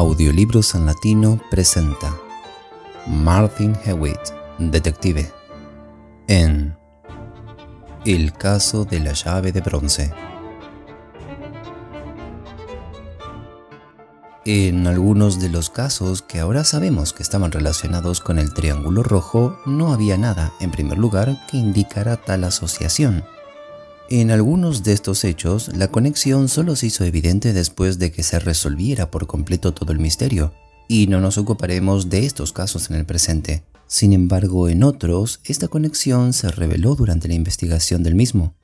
Audiolibros en Latino presenta Martin Hewitt, detective, en El caso de la llave de bronce. En algunos de los casos que ahora sabemos que estaban relacionados con el Triángulo Rojo, no había nada, en primer lugar, que indicara tal asociación. En algunos de estos hechos, la conexión solo se hizo evidente después de que se resolviera por completo todo el misterio, y no nos ocuparemos de estos casos en el presente. Sin embargo, en otros, esta conexión se reveló durante la investigación del mismo.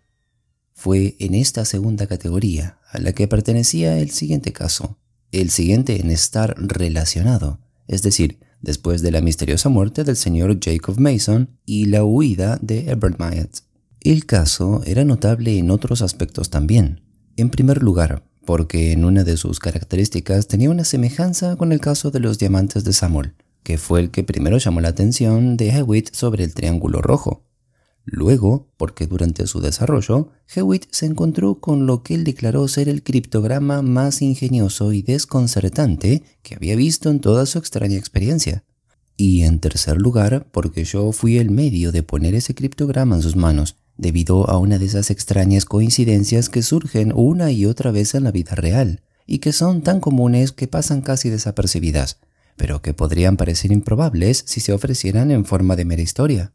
Fue en esta segunda categoría a la que pertenecía el siguiente caso, el siguiente en estar relacionado, es decir, después de la misteriosa muerte del señor Jacob Mason y la huida de Herbert Myatt. El caso era notable en otros aspectos también. En primer lugar, porque en una de sus características tenía una semejanza con el caso de los diamantes de Samuel, que fue el que primero llamó la atención de Hewitt sobre el triángulo rojo. Luego, porque durante su desarrollo, Hewitt se encontró con lo que él declaró ser el criptograma más ingenioso y desconcertante que había visto en toda su extraña experiencia. Y en tercer lugar, porque yo fui el medio de poner ese criptograma en sus manos, debido a una de esas extrañas coincidencias que surgen una y otra vez en la vida real, y que son tan comunes que pasan casi desapercibidas, pero que podrían parecer improbables si se ofrecieran en forma de mera historia.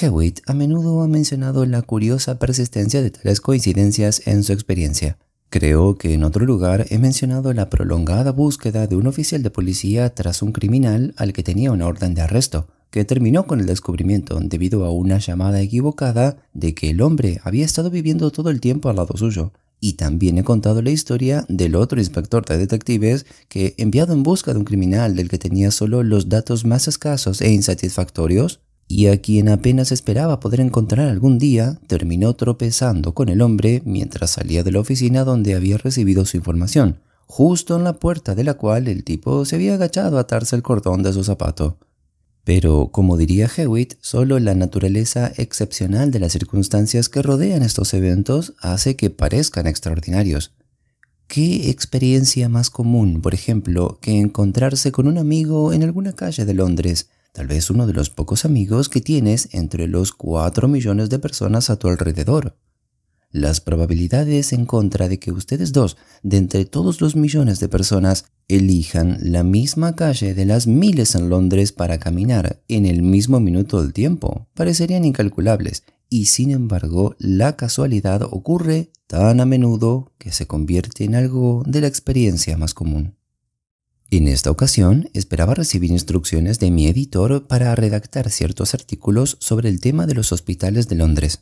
Hewitt a menudo ha mencionado la curiosa persistencia de tales coincidencias en su experiencia, Creo que en otro lugar he mencionado la prolongada búsqueda de un oficial de policía tras un criminal al que tenía una orden de arresto, que terminó con el descubrimiento debido a una llamada equivocada de que el hombre había estado viviendo todo el tiempo al lado suyo. Y también he contado la historia del otro inspector de detectives que, enviado en busca de un criminal del que tenía solo los datos más escasos e insatisfactorios, y a quien apenas esperaba poder encontrar algún día, terminó tropezando con el hombre mientras salía de la oficina donde había recibido su información, justo en la puerta de la cual el tipo se había agachado a atarse el cordón de su zapato. Pero, como diría Hewitt, solo la naturaleza excepcional de las circunstancias que rodean estos eventos hace que parezcan extraordinarios. ¿Qué experiencia más común, por ejemplo, que encontrarse con un amigo en alguna calle de Londres tal vez uno de los pocos amigos que tienes entre los 4 millones de personas a tu alrededor. Las probabilidades en contra de que ustedes dos, de entre todos los millones de personas, elijan la misma calle de las miles en Londres para caminar en el mismo minuto del tiempo, parecerían incalculables, y sin embargo la casualidad ocurre tan a menudo que se convierte en algo de la experiencia más común. En esta ocasión, esperaba recibir instrucciones de mi editor para redactar ciertos artículos sobre el tema de los hospitales de Londres.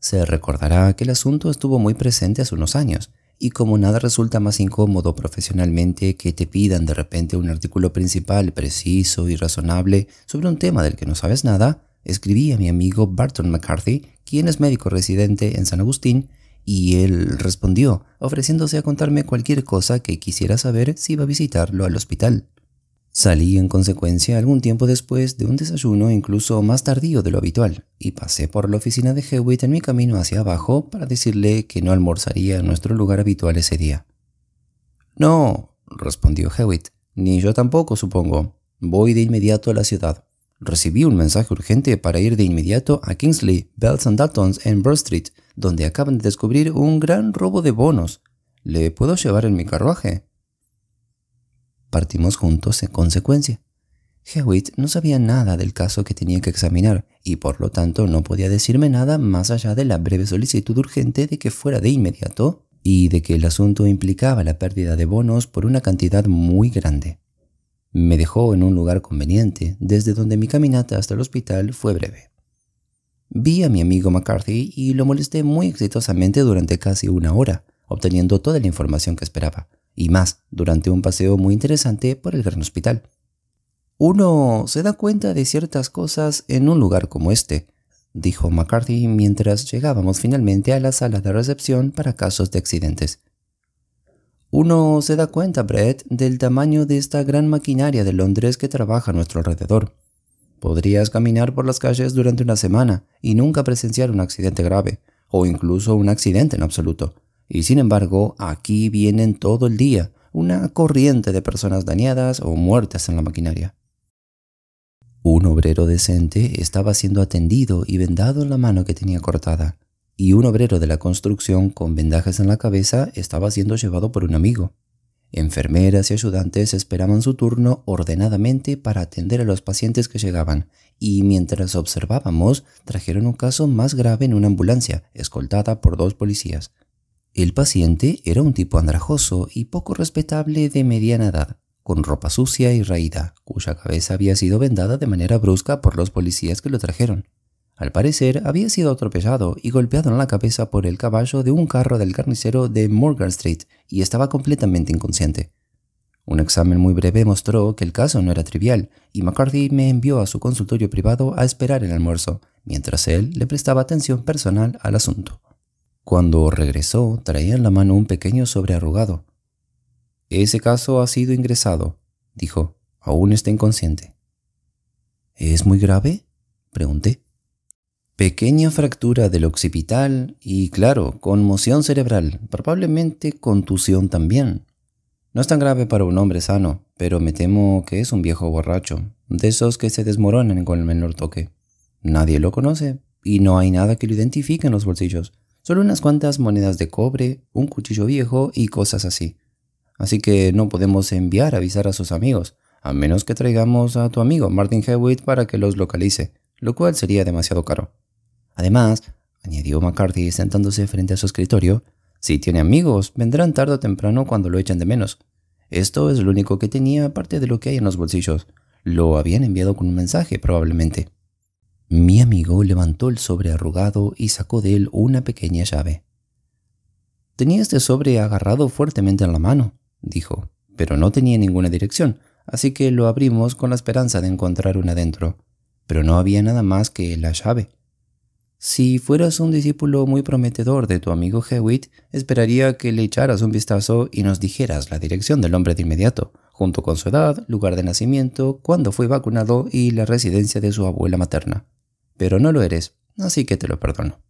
Se recordará que el asunto estuvo muy presente hace unos años, y como nada resulta más incómodo profesionalmente que te pidan de repente un artículo principal preciso y razonable sobre un tema del que no sabes nada, escribí a mi amigo Barton McCarthy, quien es médico residente en San Agustín, y él respondió, ofreciéndose a contarme cualquier cosa que quisiera saber si iba a visitarlo al hospital. Salí en consecuencia algún tiempo después de un desayuno incluso más tardío de lo habitual, y pasé por la oficina de Hewitt en mi camino hacia abajo para decirle que no almorzaría en nuestro lugar habitual ese día. No, respondió Hewitt, ni yo tampoco, supongo. Voy de inmediato a la ciudad. Recibí un mensaje urgente para ir de inmediato a Kingsley Bells and Daltons en Broad Street, donde acaban de descubrir un gran robo de bonos. ¿Le puedo llevar en mi carruaje? Partimos juntos en consecuencia. Hewitt no sabía nada del caso que tenía que examinar y por lo tanto no podía decirme nada más allá de la breve solicitud urgente de que fuera de inmediato y de que el asunto implicaba la pérdida de bonos por una cantidad muy grande. Me dejó en un lugar conveniente, desde donde mi caminata hasta el hospital fue breve. Vi a mi amigo McCarthy y lo molesté muy exitosamente durante casi una hora, obteniendo toda la información que esperaba, y más durante un paseo muy interesante por el gran hospital. Uno se da cuenta de ciertas cosas en un lugar como este, dijo McCarthy mientras llegábamos finalmente a la sala de recepción para casos de accidentes, uno se da cuenta, Brett, del tamaño de esta gran maquinaria de Londres que trabaja a nuestro alrededor. Podrías caminar por las calles durante una semana y nunca presenciar un accidente grave, o incluso un accidente en absoluto. Y sin embargo, aquí vienen todo el día una corriente de personas dañadas o muertas en la maquinaria. Un obrero decente estaba siendo atendido y vendado en la mano que tenía cortada y un obrero de la construcción con vendajes en la cabeza estaba siendo llevado por un amigo. Enfermeras y ayudantes esperaban su turno ordenadamente para atender a los pacientes que llegaban, y mientras observábamos, trajeron un caso más grave en una ambulancia, escoltada por dos policías. El paciente era un tipo andrajoso y poco respetable de mediana edad, con ropa sucia y raída, cuya cabeza había sido vendada de manera brusca por los policías que lo trajeron. Al parecer, había sido atropellado y golpeado en la cabeza por el caballo de un carro del carnicero de Morgan Street y estaba completamente inconsciente. Un examen muy breve mostró que el caso no era trivial y McCarthy me envió a su consultorio privado a esperar el almuerzo, mientras él le prestaba atención personal al asunto. Cuando regresó, traía en la mano un pequeño sobrearrugado. Ese caso ha sido ingresado, dijo. Aún está inconsciente. ¿Es muy grave? pregunté. Pequeña fractura del occipital y, claro, conmoción cerebral, probablemente contusión también. No es tan grave para un hombre sano, pero me temo que es un viejo borracho, de esos que se desmoronan con el menor toque. Nadie lo conoce y no hay nada que lo identifique en los bolsillos, solo unas cuantas monedas de cobre, un cuchillo viejo y cosas así. Así que no podemos enviar a avisar a sus amigos, a menos que traigamos a tu amigo Martin Hewitt para que los localice, lo cual sería demasiado caro. Además, añadió McCarthy sentándose frente a su escritorio, si tiene amigos, vendrán tarde o temprano cuando lo echen de menos. Esto es lo único que tenía aparte de lo que hay en los bolsillos. Lo habían enviado con un mensaje, probablemente. Mi amigo levantó el sobre arrugado y sacó de él una pequeña llave. Tenía este sobre agarrado fuertemente en la mano, dijo, pero no tenía ninguna dirección, así que lo abrimos con la esperanza de encontrar una dentro. Pero no había nada más que la llave. Si fueras un discípulo muy prometedor de tu amigo Hewitt, esperaría que le echaras un vistazo y nos dijeras la dirección del hombre de inmediato, junto con su edad, lugar de nacimiento, cuándo fue vacunado y la residencia de su abuela materna. Pero no lo eres, así que te lo perdono.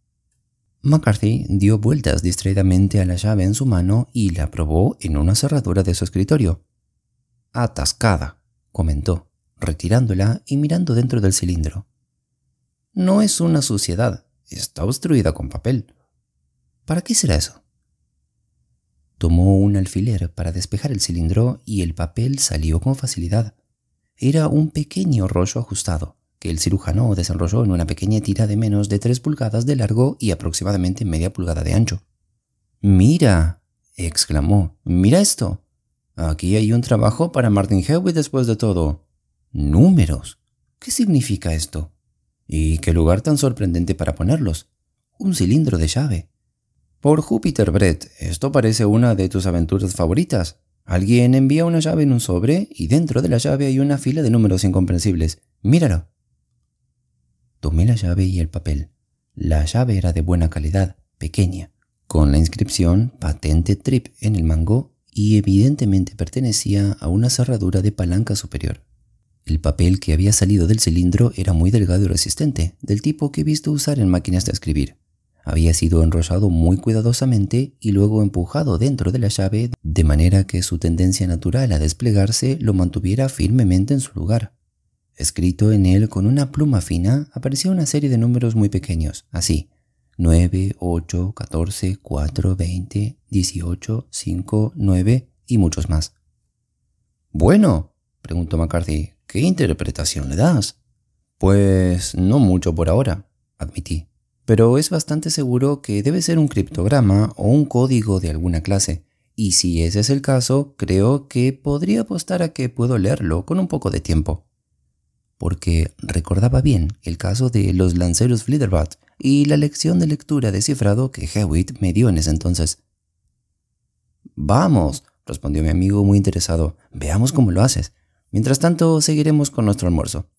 McCarthy dio vueltas distraídamente a la llave en su mano y la probó en una cerradura de su escritorio. Atascada, comentó, retirándola y mirando dentro del cilindro. No es una suciedad, está obstruida con papel. ¿Para qué será eso? Tomó un alfiler para despejar el cilindro y el papel salió con facilidad. Era un pequeño rollo ajustado, que el cirujano desenrolló en una pequeña tira de menos de tres pulgadas de largo y aproximadamente media pulgada de ancho. Mira, exclamó, mira esto. Aquí hay un trabajo para Martin Hewitt después de todo. Números. ¿Qué significa esto? ¿Y qué lugar tan sorprendente para ponerlos? Un cilindro de llave. Por Júpiter, Brett, esto parece una de tus aventuras favoritas. Alguien envía una llave en un sobre y dentro de la llave hay una fila de números incomprensibles. Míralo. Tomé la llave y el papel. La llave era de buena calidad, pequeña, con la inscripción Patente Trip en el mango y evidentemente pertenecía a una cerradura de palanca superior. El papel que había salido del cilindro era muy delgado y resistente, del tipo que he visto usar en máquinas de escribir. Había sido enrollado muy cuidadosamente y luego empujado dentro de la llave de manera que su tendencia natural a desplegarse lo mantuviera firmemente en su lugar. Escrito en él con una pluma fina aparecía una serie de números muy pequeños, así 9, 8, 14, 4, 20, 18, 5, 9 y muchos más. Bueno, preguntó McCarthy ¿Qué interpretación le das? Pues no mucho por ahora, admití. Pero es bastante seguro que debe ser un criptograma o un código de alguna clase. Y si ese es el caso, creo que podría apostar a que puedo leerlo con un poco de tiempo. Porque recordaba bien el caso de los lanceros Flitterbat y la lección de lectura de cifrado que Hewitt me dio en ese entonces. Vamos, respondió mi amigo muy interesado, veamos cómo lo haces. Mientras tanto, seguiremos con nuestro almuerzo.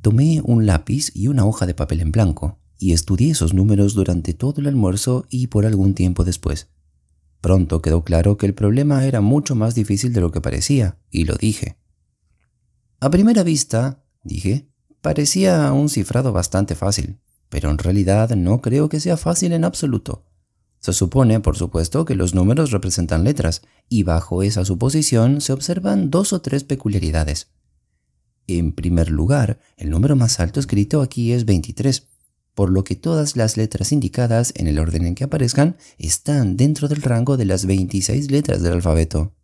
Tomé un lápiz y una hoja de papel en blanco y estudié esos números durante todo el almuerzo y por algún tiempo después. Pronto quedó claro que el problema era mucho más difícil de lo que parecía, y lo dije. A primera vista, dije, parecía un cifrado bastante fácil, pero en realidad no creo que sea fácil en absoluto. Se supone, por supuesto, que los números representan letras, y bajo esa suposición se observan dos o tres peculiaridades. En primer lugar, el número más alto escrito aquí es 23, por lo que todas las letras indicadas en el orden en que aparezcan están dentro del rango de las 26 letras del alfabeto.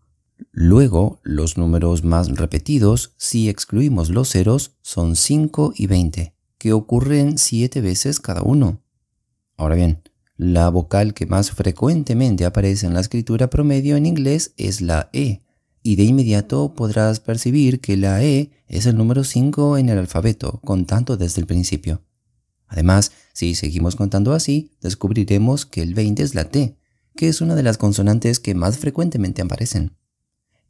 Luego, los números más repetidos, si excluimos los ceros, son 5 y 20, que ocurren 7 veces cada uno. Ahora bien, la vocal que más frecuentemente aparece en la escritura promedio en inglés es la E, y de inmediato podrás percibir que la E es el número 5 en el alfabeto, contando desde el principio. Además, si seguimos contando así, descubriremos que el 20 es la T, que es una de las consonantes que más frecuentemente aparecen.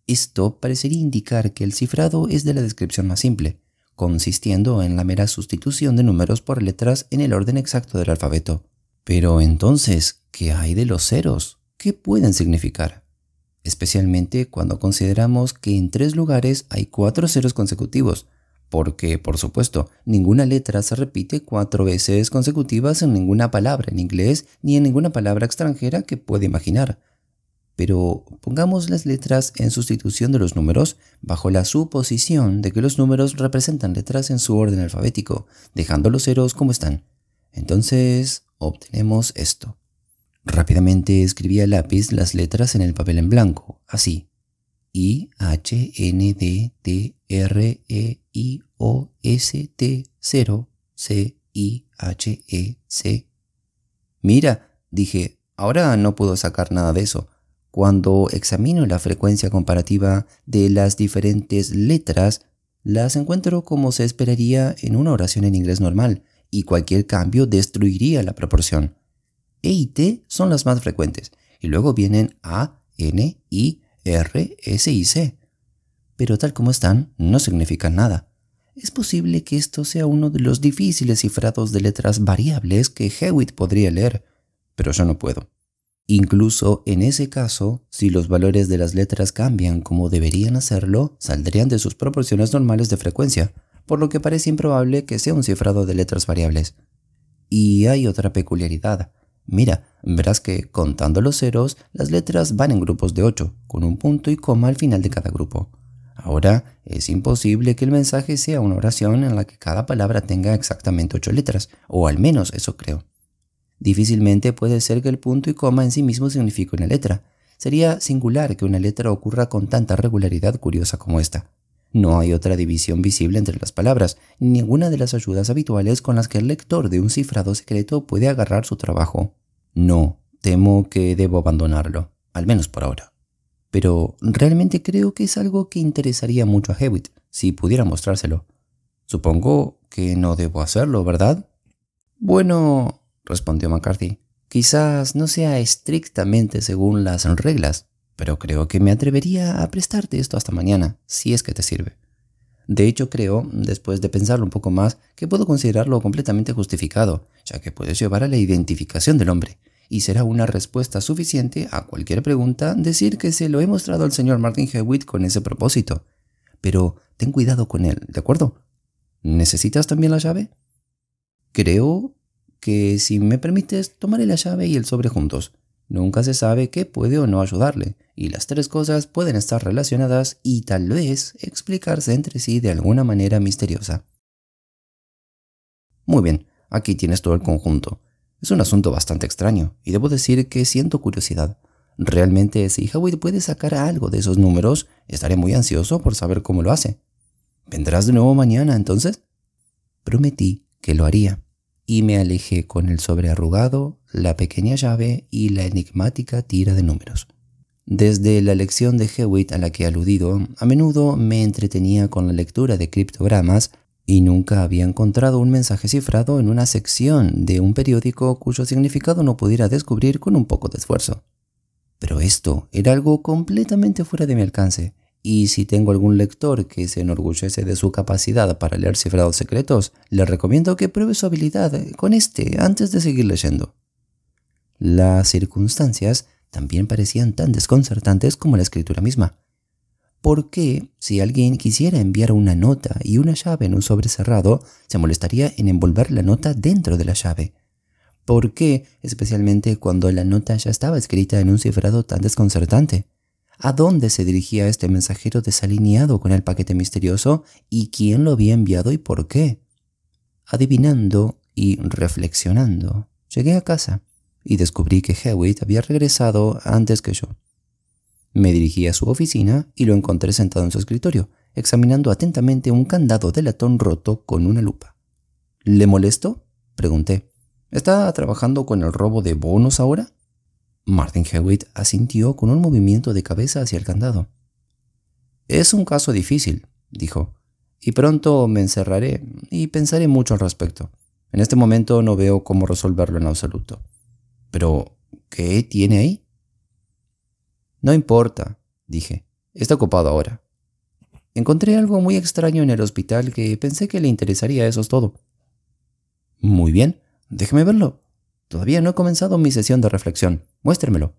Esto parecería indicar que el cifrado es de la descripción más simple, consistiendo en la mera sustitución de números por letras en el orden exacto del alfabeto. Pero entonces, ¿qué hay de los ceros? ¿Qué pueden significar? Especialmente cuando consideramos que en tres lugares hay cuatro ceros consecutivos, porque, por supuesto, ninguna letra se repite cuatro veces consecutivas en ninguna palabra en inglés ni en ninguna palabra extranjera que pueda imaginar. Pero pongamos las letras en sustitución de los números bajo la suposición de que los números representan letras en su orden alfabético, dejando los ceros como están. Entonces obtenemos esto. Rápidamente escribí a lápiz las letras en el papel en blanco, así. I, H, N, D, T, R, E, I, O, S, T, 0, C, I, H, E, C. Mira, dije, ahora no puedo sacar nada de eso. Cuando examino la frecuencia comparativa de las diferentes letras, las encuentro como se esperaría en una oración en inglés normal y cualquier cambio destruiría la proporción. E y T son las más frecuentes, y luego vienen A, N, I, R, S y C. Pero tal como están, no significan nada. Es posible que esto sea uno de los difíciles cifrados de letras variables que Hewitt podría leer, pero yo no puedo. Incluso en ese caso, si los valores de las letras cambian como deberían hacerlo, saldrían de sus proporciones normales de frecuencia, por lo que parece improbable que sea un cifrado de letras variables. Y hay otra peculiaridad. Mira, verás que contando los ceros, las letras van en grupos de 8, con un punto y coma al final de cada grupo. Ahora, es imposible que el mensaje sea una oración en la que cada palabra tenga exactamente 8 letras, o al menos eso creo. Difícilmente puede ser que el punto y coma en sí mismo signifique una letra. Sería singular que una letra ocurra con tanta regularidad curiosa como esta. No hay otra división visible entre las palabras, ninguna de las ayudas habituales con las que el lector de un cifrado secreto puede agarrar su trabajo. No, temo que debo abandonarlo, al menos por ahora. Pero realmente creo que es algo que interesaría mucho a Hewitt, si pudiera mostrárselo. Supongo que no debo hacerlo, ¿verdad? Bueno, respondió McCarthy, quizás no sea estrictamente según las reglas pero creo que me atrevería a prestarte esto hasta mañana, si es que te sirve. De hecho, creo, después de pensarlo un poco más, que puedo considerarlo completamente justificado, ya que puedes llevar a la identificación del hombre, y será una respuesta suficiente a cualquier pregunta decir que se lo he mostrado al señor Martin Hewitt con ese propósito. Pero ten cuidado con él, ¿de acuerdo? ¿Necesitas también la llave? Creo que si me permites, tomaré la llave y el sobre juntos. Nunca se sabe qué puede o no ayudarle, y las tres cosas pueden estar relacionadas y tal vez explicarse entre sí de alguna manera misteriosa. Muy bien, aquí tienes todo el conjunto. Es un asunto bastante extraño, y debo decir que siento curiosidad. Realmente, si Howard puede sacar algo de esos números, estaré muy ansioso por saber cómo lo hace. ¿Vendrás de nuevo mañana entonces? Prometí que lo haría, y me alejé con el arrugado la pequeña llave y la enigmática tira de números. Desde la lección de Hewitt a la que he aludido, a menudo me entretenía con la lectura de criptogramas y nunca había encontrado un mensaje cifrado en una sección de un periódico cuyo significado no pudiera descubrir con un poco de esfuerzo. Pero esto era algo completamente fuera de mi alcance, y si tengo algún lector que se enorgullece de su capacidad para leer cifrados secretos, le recomiendo que pruebe su habilidad con este antes de seguir leyendo. Las circunstancias también parecían tan desconcertantes como la escritura misma. ¿Por qué, si alguien quisiera enviar una nota y una llave en un sobre cerrado, se molestaría en envolver la nota dentro de la llave? ¿Por qué, especialmente cuando la nota ya estaba escrita en un cifrado tan desconcertante? ¿A dónde se dirigía este mensajero desalineado con el paquete misterioso y quién lo había enviado y por qué? Adivinando y reflexionando, llegué a casa y descubrí que Hewitt había regresado antes que yo. Me dirigí a su oficina y lo encontré sentado en su escritorio, examinando atentamente un candado de latón roto con una lupa. ¿Le molestó? pregunté. ¿Está trabajando con el robo de bonos ahora? Martin Hewitt asintió con un movimiento de cabeza hacia el candado. Es un caso difícil, dijo, y pronto me encerraré y pensaré mucho al respecto. En este momento no veo cómo resolverlo en absoluto. Pero, ¿qué tiene ahí? No importa, dije. Está ocupado ahora. Encontré algo muy extraño en el hospital que pensé que le interesaría, eso es todo. Muy bien, déjeme verlo. Todavía no he comenzado mi sesión de reflexión. Muéstremelo.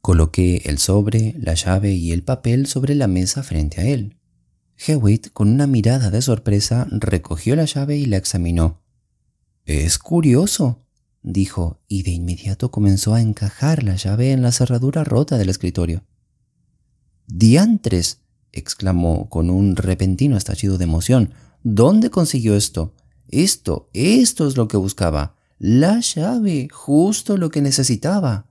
Coloqué el sobre, la llave y el papel sobre la mesa frente a él. Hewitt, con una mirada de sorpresa, recogió la llave y la examinó. Es curioso, dijo, y de inmediato comenzó a encajar la llave en la cerradura rota del escritorio. Diantres, exclamó con un repentino estallido de emoción, ¿dónde consiguió esto? Esto, esto es lo que buscaba. La llave, justo lo que necesitaba.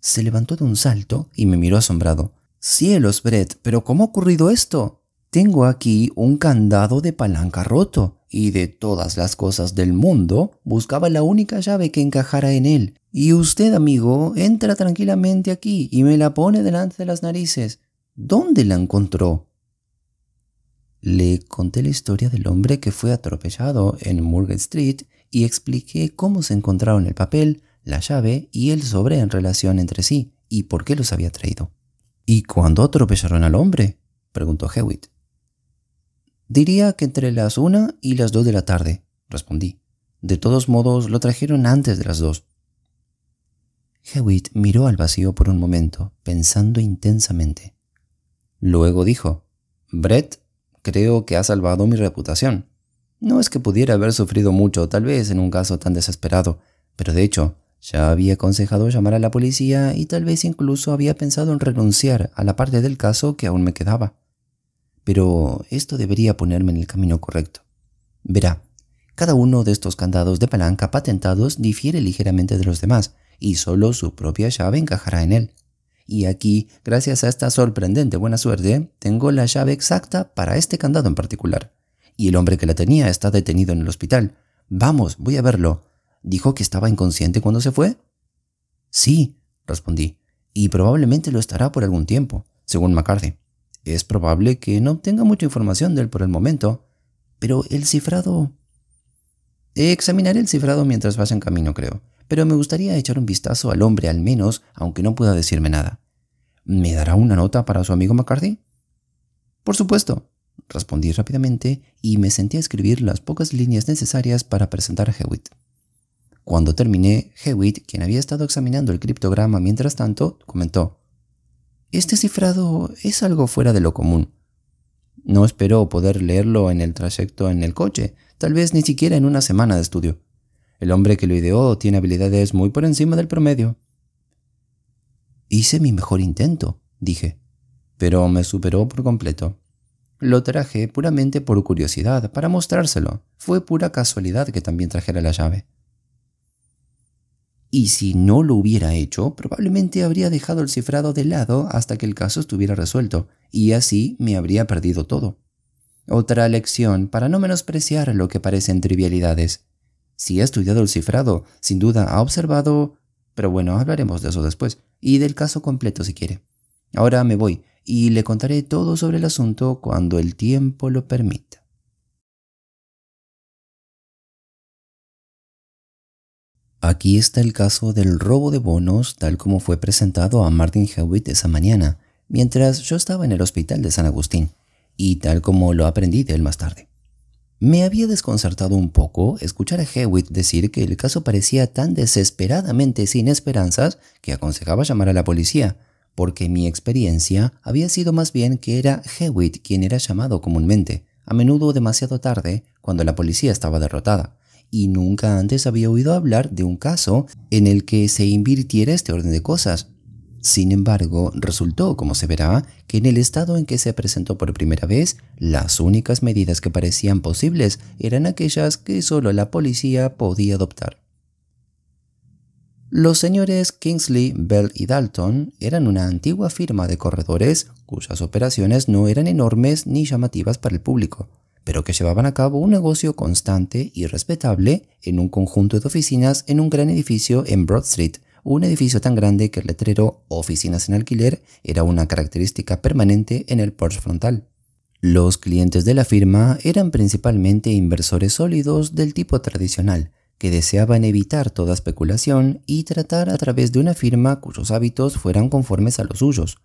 Se levantó de un salto y me miró asombrado. Cielos, Brett, pero ¿cómo ha ocurrido esto? Tengo aquí un candado de palanca roto y de todas las cosas del mundo, buscaba la única llave que encajara en él. Y usted, amigo, entra tranquilamente aquí y me la pone delante de las narices. ¿Dónde la encontró? Le conté la historia del hombre que fue atropellado en Murgate Street y expliqué cómo se encontraron el papel, la llave y el sobre en relación entre sí y por qué los había traído. ¿Y cuándo atropellaron al hombre? preguntó Hewitt. Diría que entre las una y las dos de la tarde, respondí. De todos modos, lo trajeron antes de las dos. Hewitt miró al vacío por un momento, pensando intensamente. Luego dijo, Brett, creo que ha salvado mi reputación. No es que pudiera haber sufrido mucho, tal vez en un caso tan desesperado, pero de hecho, ya había aconsejado llamar a la policía y tal vez incluso había pensado en renunciar a la parte del caso que aún me quedaba pero esto debería ponerme en el camino correcto. Verá, cada uno de estos candados de palanca patentados difiere ligeramente de los demás, y solo su propia llave encajará en él. Y aquí, gracias a esta sorprendente buena suerte, tengo la llave exacta para este candado en particular. Y el hombre que la tenía está detenido en el hospital. Vamos, voy a verlo. ¿Dijo que estaba inconsciente cuando se fue? Sí, respondí, y probablemente lo estará por algún tiempo, según McCarthy. Es probable que no obtenga mucha información de él por el momento, pero el cifrado... Examinaré el cifrado mientras vaya en camino, creo, pero me gustaría echar un vistazo al hombre al menos, aunque no pueda decirme nada. ¿Me dará una nota para su amigo McCarthy? Por supuesto, respondí rápidamente y me senté a escribir las pocas líneas necesarias para presentar a Hewitt. Cuando terminé, Hewitt, quien había estado examinando el criptograma mientras tanto, comentó, este cifrado es algo fuera de lo común. No espero poder leerlo en el trayecto en el coche, tal vez ni siquiera en una semana de estudio. El hombre que lo ideó tiene habilidades muy por encima del promedio. Hice mi mejor intento, dije, pero me superó por completo. Lo traje puramente por curiosidad, para mostrárselo. Fue pura casualidad que también trajera la llave y si no lo hubiera hecho, probablemente habría dejado el cifrado de lado hasta que el caso estuviera resuelto, y así me habría perdido todo. Otra lección para no menospreciar lo que parecen trivialidades. Si ha estudiado el cifrado, sin duda ha observado... Pero bueno, hablaremos de eso después, y del caso completo si quiere. Ahora me voy, y le contaré todo sobre el asunto cuando el tiempo lo permita. Aquí está el caso del robo de bonos tal como fue presentado a Martin Hewitt esa mañana, mientras yo estaba en el hospital de San Agustín, y tal como lo aprendí de él más tarde. Me había desconcertado un poco escuchar a Hewitt decir que el caso parecía tan desesperadamente sin esperanzas que aconsejaba llamar a la policía, porque mi experiencia había sido más bien que era Hewitt quien era llamado comúnmente, a menudo demasiado tarde, cuando la policía estaba derrotada y nunca antes había oído hablar de un caso en el que se invirtiera este orden de cosas. Sin embargo, resultó, como se verá, que en el estado en que se presentó por primera vez, las únicas medidas que parecían posibles eran aquellas que solo la policía podía adoptar. Los señores Kingsley, Bell y Dalton eran una antigua firma de corredores cuyas operaciones no eran enormes ni llamativas para el público pero que llevaban a cabo un negocio constante y respetable en un conjunto de oficinas en un gran edificio en Broad Street, un edificio tan grande que el letrero Oficinas en alquiler era una característica permanente en el Porsche frontal. Los clientes de la firma eran principalmente inversores sólidos del tipo tradicional, que deseaban evitar toda especulación y tratar a través de una firma cuyos hábitos fueran conformes a los suyos,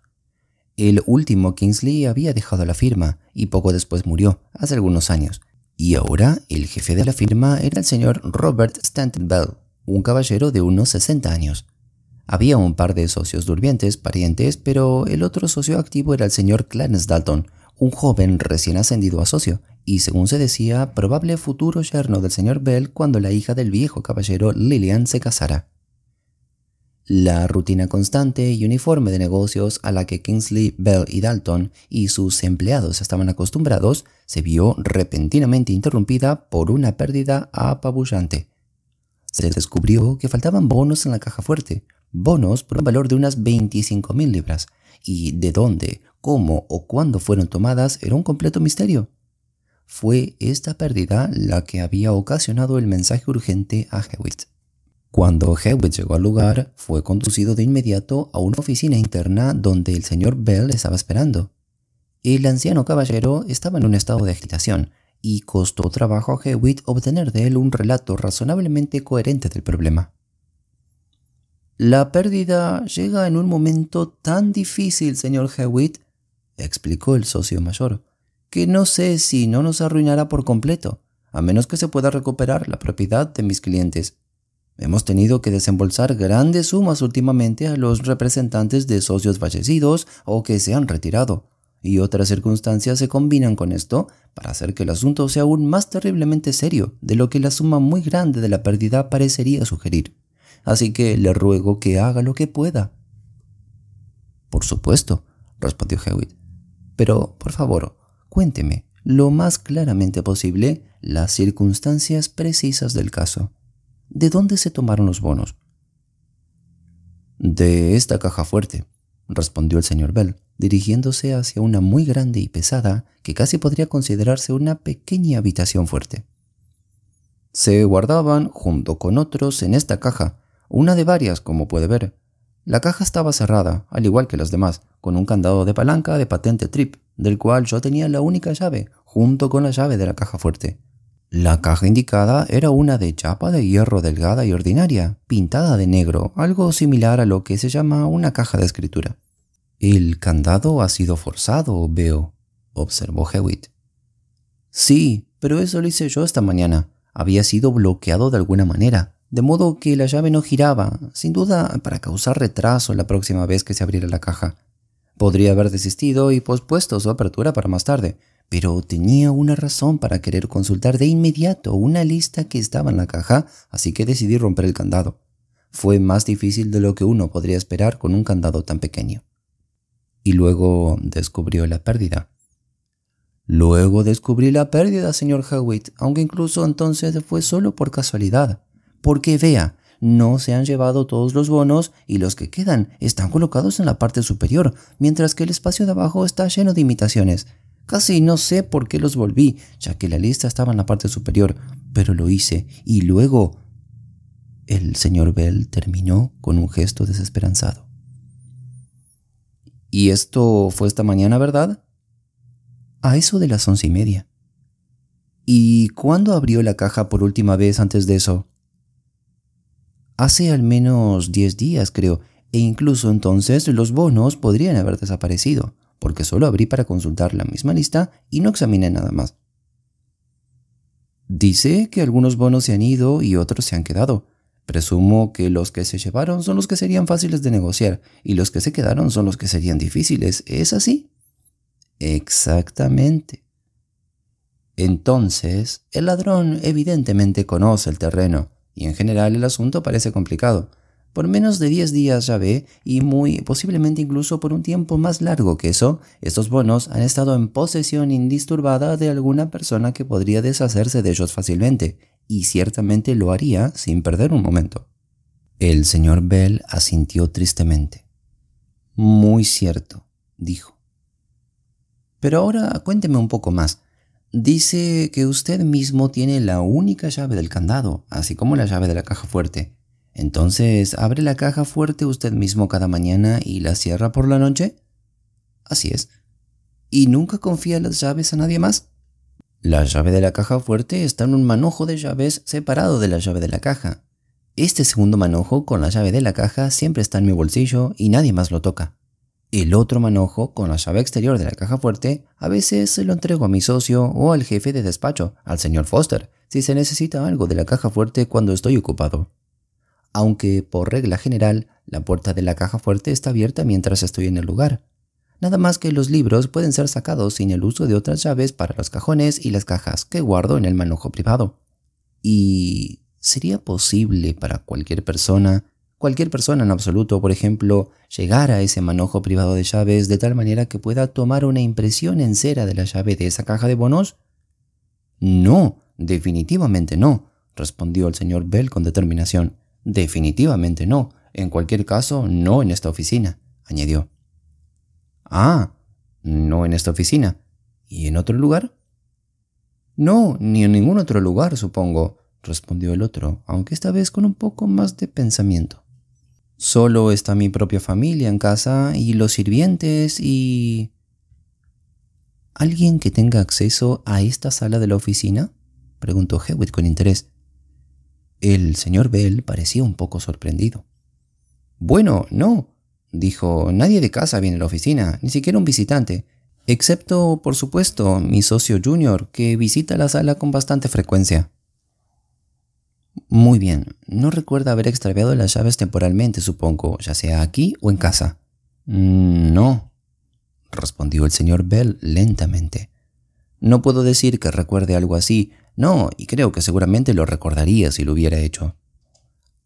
el último Kingsley había dejado la firma y poco después murió, hace algunos años. Y ahora el jefe de la firma era el señor Robert Stanton Bell, un caballero de unos 60 años. Había un par de socios durmientes, parientes, pero el otro socio activo era el señor Clarence Dalton, un joven recién ascendido a socio, y según se decía, probable futuro yerno del señor Bell cuando la hija del viejo caballero Lillian se casara. La rutina constante y uniforme de negocios a la que Kingsley, Bell y Dalton y sus empleados estaban acostumbrados se vio repentinamente interrumpida por una pérdida apabullante. Se descubrió que faltaban bonos en la caja fuerte, bonos por un valor de unas 25.000 libras, y de dónde, cómo o cuándo fueron tomadas era un completo misterio. Fue esta pérdida la que había ocasionado el mensaje urgente a Hewitt. Cuando Hewitt llegó al lugar, fue conducido de inmediato a una oficina interna donde el señor Bell estaba esperando. El anciano caballero estaba en un estado de agitación, y costó trabajo a Hewitt obtener de él un relato razonablemente coherente del problema. La pérdida llega en un momento tan difícil, señor Hewitt, explicó el socio mayor, que no sé si no nos arruinará por completo, a menos que se pueda recuperar la propiedad de mis clientes. Hemos tenido que desembolsar grandes sumas últimamente a los representantes de socios fallecidos o que se han retirado, y otras circunstancias se combinan con esto para hacer que el asunto sea aún más terriblemente serio de lo que la suma muy grande de la pérdida parecería sugerir. Así que le ruego que haga lo que pueda. Por supuesto, respondió Hewitt. Pero, por favor, cuénteme lo más claramente posible las circunstancias precisas del caso. ¿De dónde se tomaron los bonos? De esta caja fuerte, respondió el señor Bell, dirigiéndose hacia una muy grande y pesada que casi podría considerarse una pequeña habitación fuerte. Se guardaban, junto con otros, en esta caja, una de varias, como puede ver. La caja estaba cerrada, al igual que las demás, con un candado de palanca de patente trip, del cual yo tenía la única llave, junto con la llave de la caja fuerte. La caja indicada era una de chapa de hierro delgada y ordinaria, pintada de negro, algo similar a lo que se llama una caja de escritura. El candado ha sido forzado, veo, observó Hewitt. Sí, pero eso lo hice yo esta mañana. Había sido bloqueado de alguna manera, de modo que la llave no giraba, sin duda para causar retraso la próxima vez que se abriera la caja. Podría haber desistido y pospuesto su apertura para más tarde, pero tenía una razón para querer consultar de inmediato una lista que estaba en la caja, así que decidí romper el candado. Fue más difícil de lo que uno podría esperar con un candado tan pequeño. Y luego descubrió la pérdida. Luego descubrí la pérdida, señor Howitt, aunque incluso entonces fue solo por casualidad. Porque vea, no se han llevado todos los bonos y los que quedan están colocados en la parte superior, mientras que el espacio de abajo está lleno de imitaciones. Casi no sé por qué los volví, ya que la lista estaba en la parte superior, pero lo hice y luego... El señor Bell terminó con un gesto desesperanzado. ¿Y esto fue esta mañana, verdad? A eso de las once y media. ¿Y cuándo abrió la caja por última vez antes de eso? Hace al menos diez días, creo, e incluso entonces los bonos podrían haber desaparecido porque solo abrí para consultar la misma lista y no examiné nada más. Dice que algunos bonos se han ido y otros se han quedado. Presumo que los que se llevaron son los que serían fáciles de negociar y los que se quedaron son los que serían difíciles. ¿Es así? Exactamente. Entonces, el ladrón evidentemente conoce el terreno y en general el asunto parece complicado por menos de 10 días ya ve, y muy posiblemente incluso por un tiempo más largo que eso, estos bonos han estado en posesión indisturbada de alguna persona que podría deshacerse de ellos fácilmente, y ciertamente lo haría sin perder un momento. El señor Bell asintió tristemente. Muy cierto, dijo. Pero ahora cuénteme un poco más. Dice que usted mismo tiene la única llave del candado, así como la llave de la caja fuerte. Entonces, ¿abre la caja fuerte usted mismo cada mañana y la cierra por la noche? Así es. ¿Y nunca confía las llaves a nadie más? La llave de la caja fuerte está en un manojo de llaves separado de la llave de la caja. Este segundo manojo con la llave de la caja siempre está en mi bolsillo y nadie más lo toca. El otro manojo con la llave exterior de la caja fuerte a veces se lo entrego a mi socio o al jefe de despacho, al señor Foster, si se necesita algo de la caja fuerte cuando estoy ocupado aunque por regla general la puerta de la caja fuerte está abierta mientras estoy en el lugar. Nada más que los libros pueden ser sacados sin el uso de otras llaves para los cajones y las cajas que guardo en el manojo privado. Y... ¿Sería posible para cualquier persona, cualquier persona en absoluto, por ejemplo, llegar a ese manojo privado de llaves de tal manera que pueda tomar una impresión en cera de la llave de esa caja de bonos? No, definitivamente no, respondió el señor Bell con determinación. Definitivamente no. En cualquier caso, no en esta oficina, añadió. Ah, no en esta oficina. ¿Y en otro lugar? No, ni en ningún otro lugar, supongo, respondió el otro, aunque esta vez con un poco más de pensamiento. Solo está mi propia familia en casa y los sirvientes y... ¿Alguien que tenga acceso a esta sala de la oficina? preguntó Hewitt con interés. El señor Bell parecía un poco sorprendido. Bueno, no, dijo, nadie de casa viene a la oficina, ni siquiera un visitante, excepto, por supuesto, mi socio Junior, que visita la sala con bastante frecuencia. Muy bien, no recuerda haber extraviado las llaves temporalmente, supongo, ya sea aquí o en casa. Mm, no, respondió el señor Bell lentamente. No puedo decir que recuerde algo así, no, y creo que seguramente lo recordaría si lo hubiera hecho.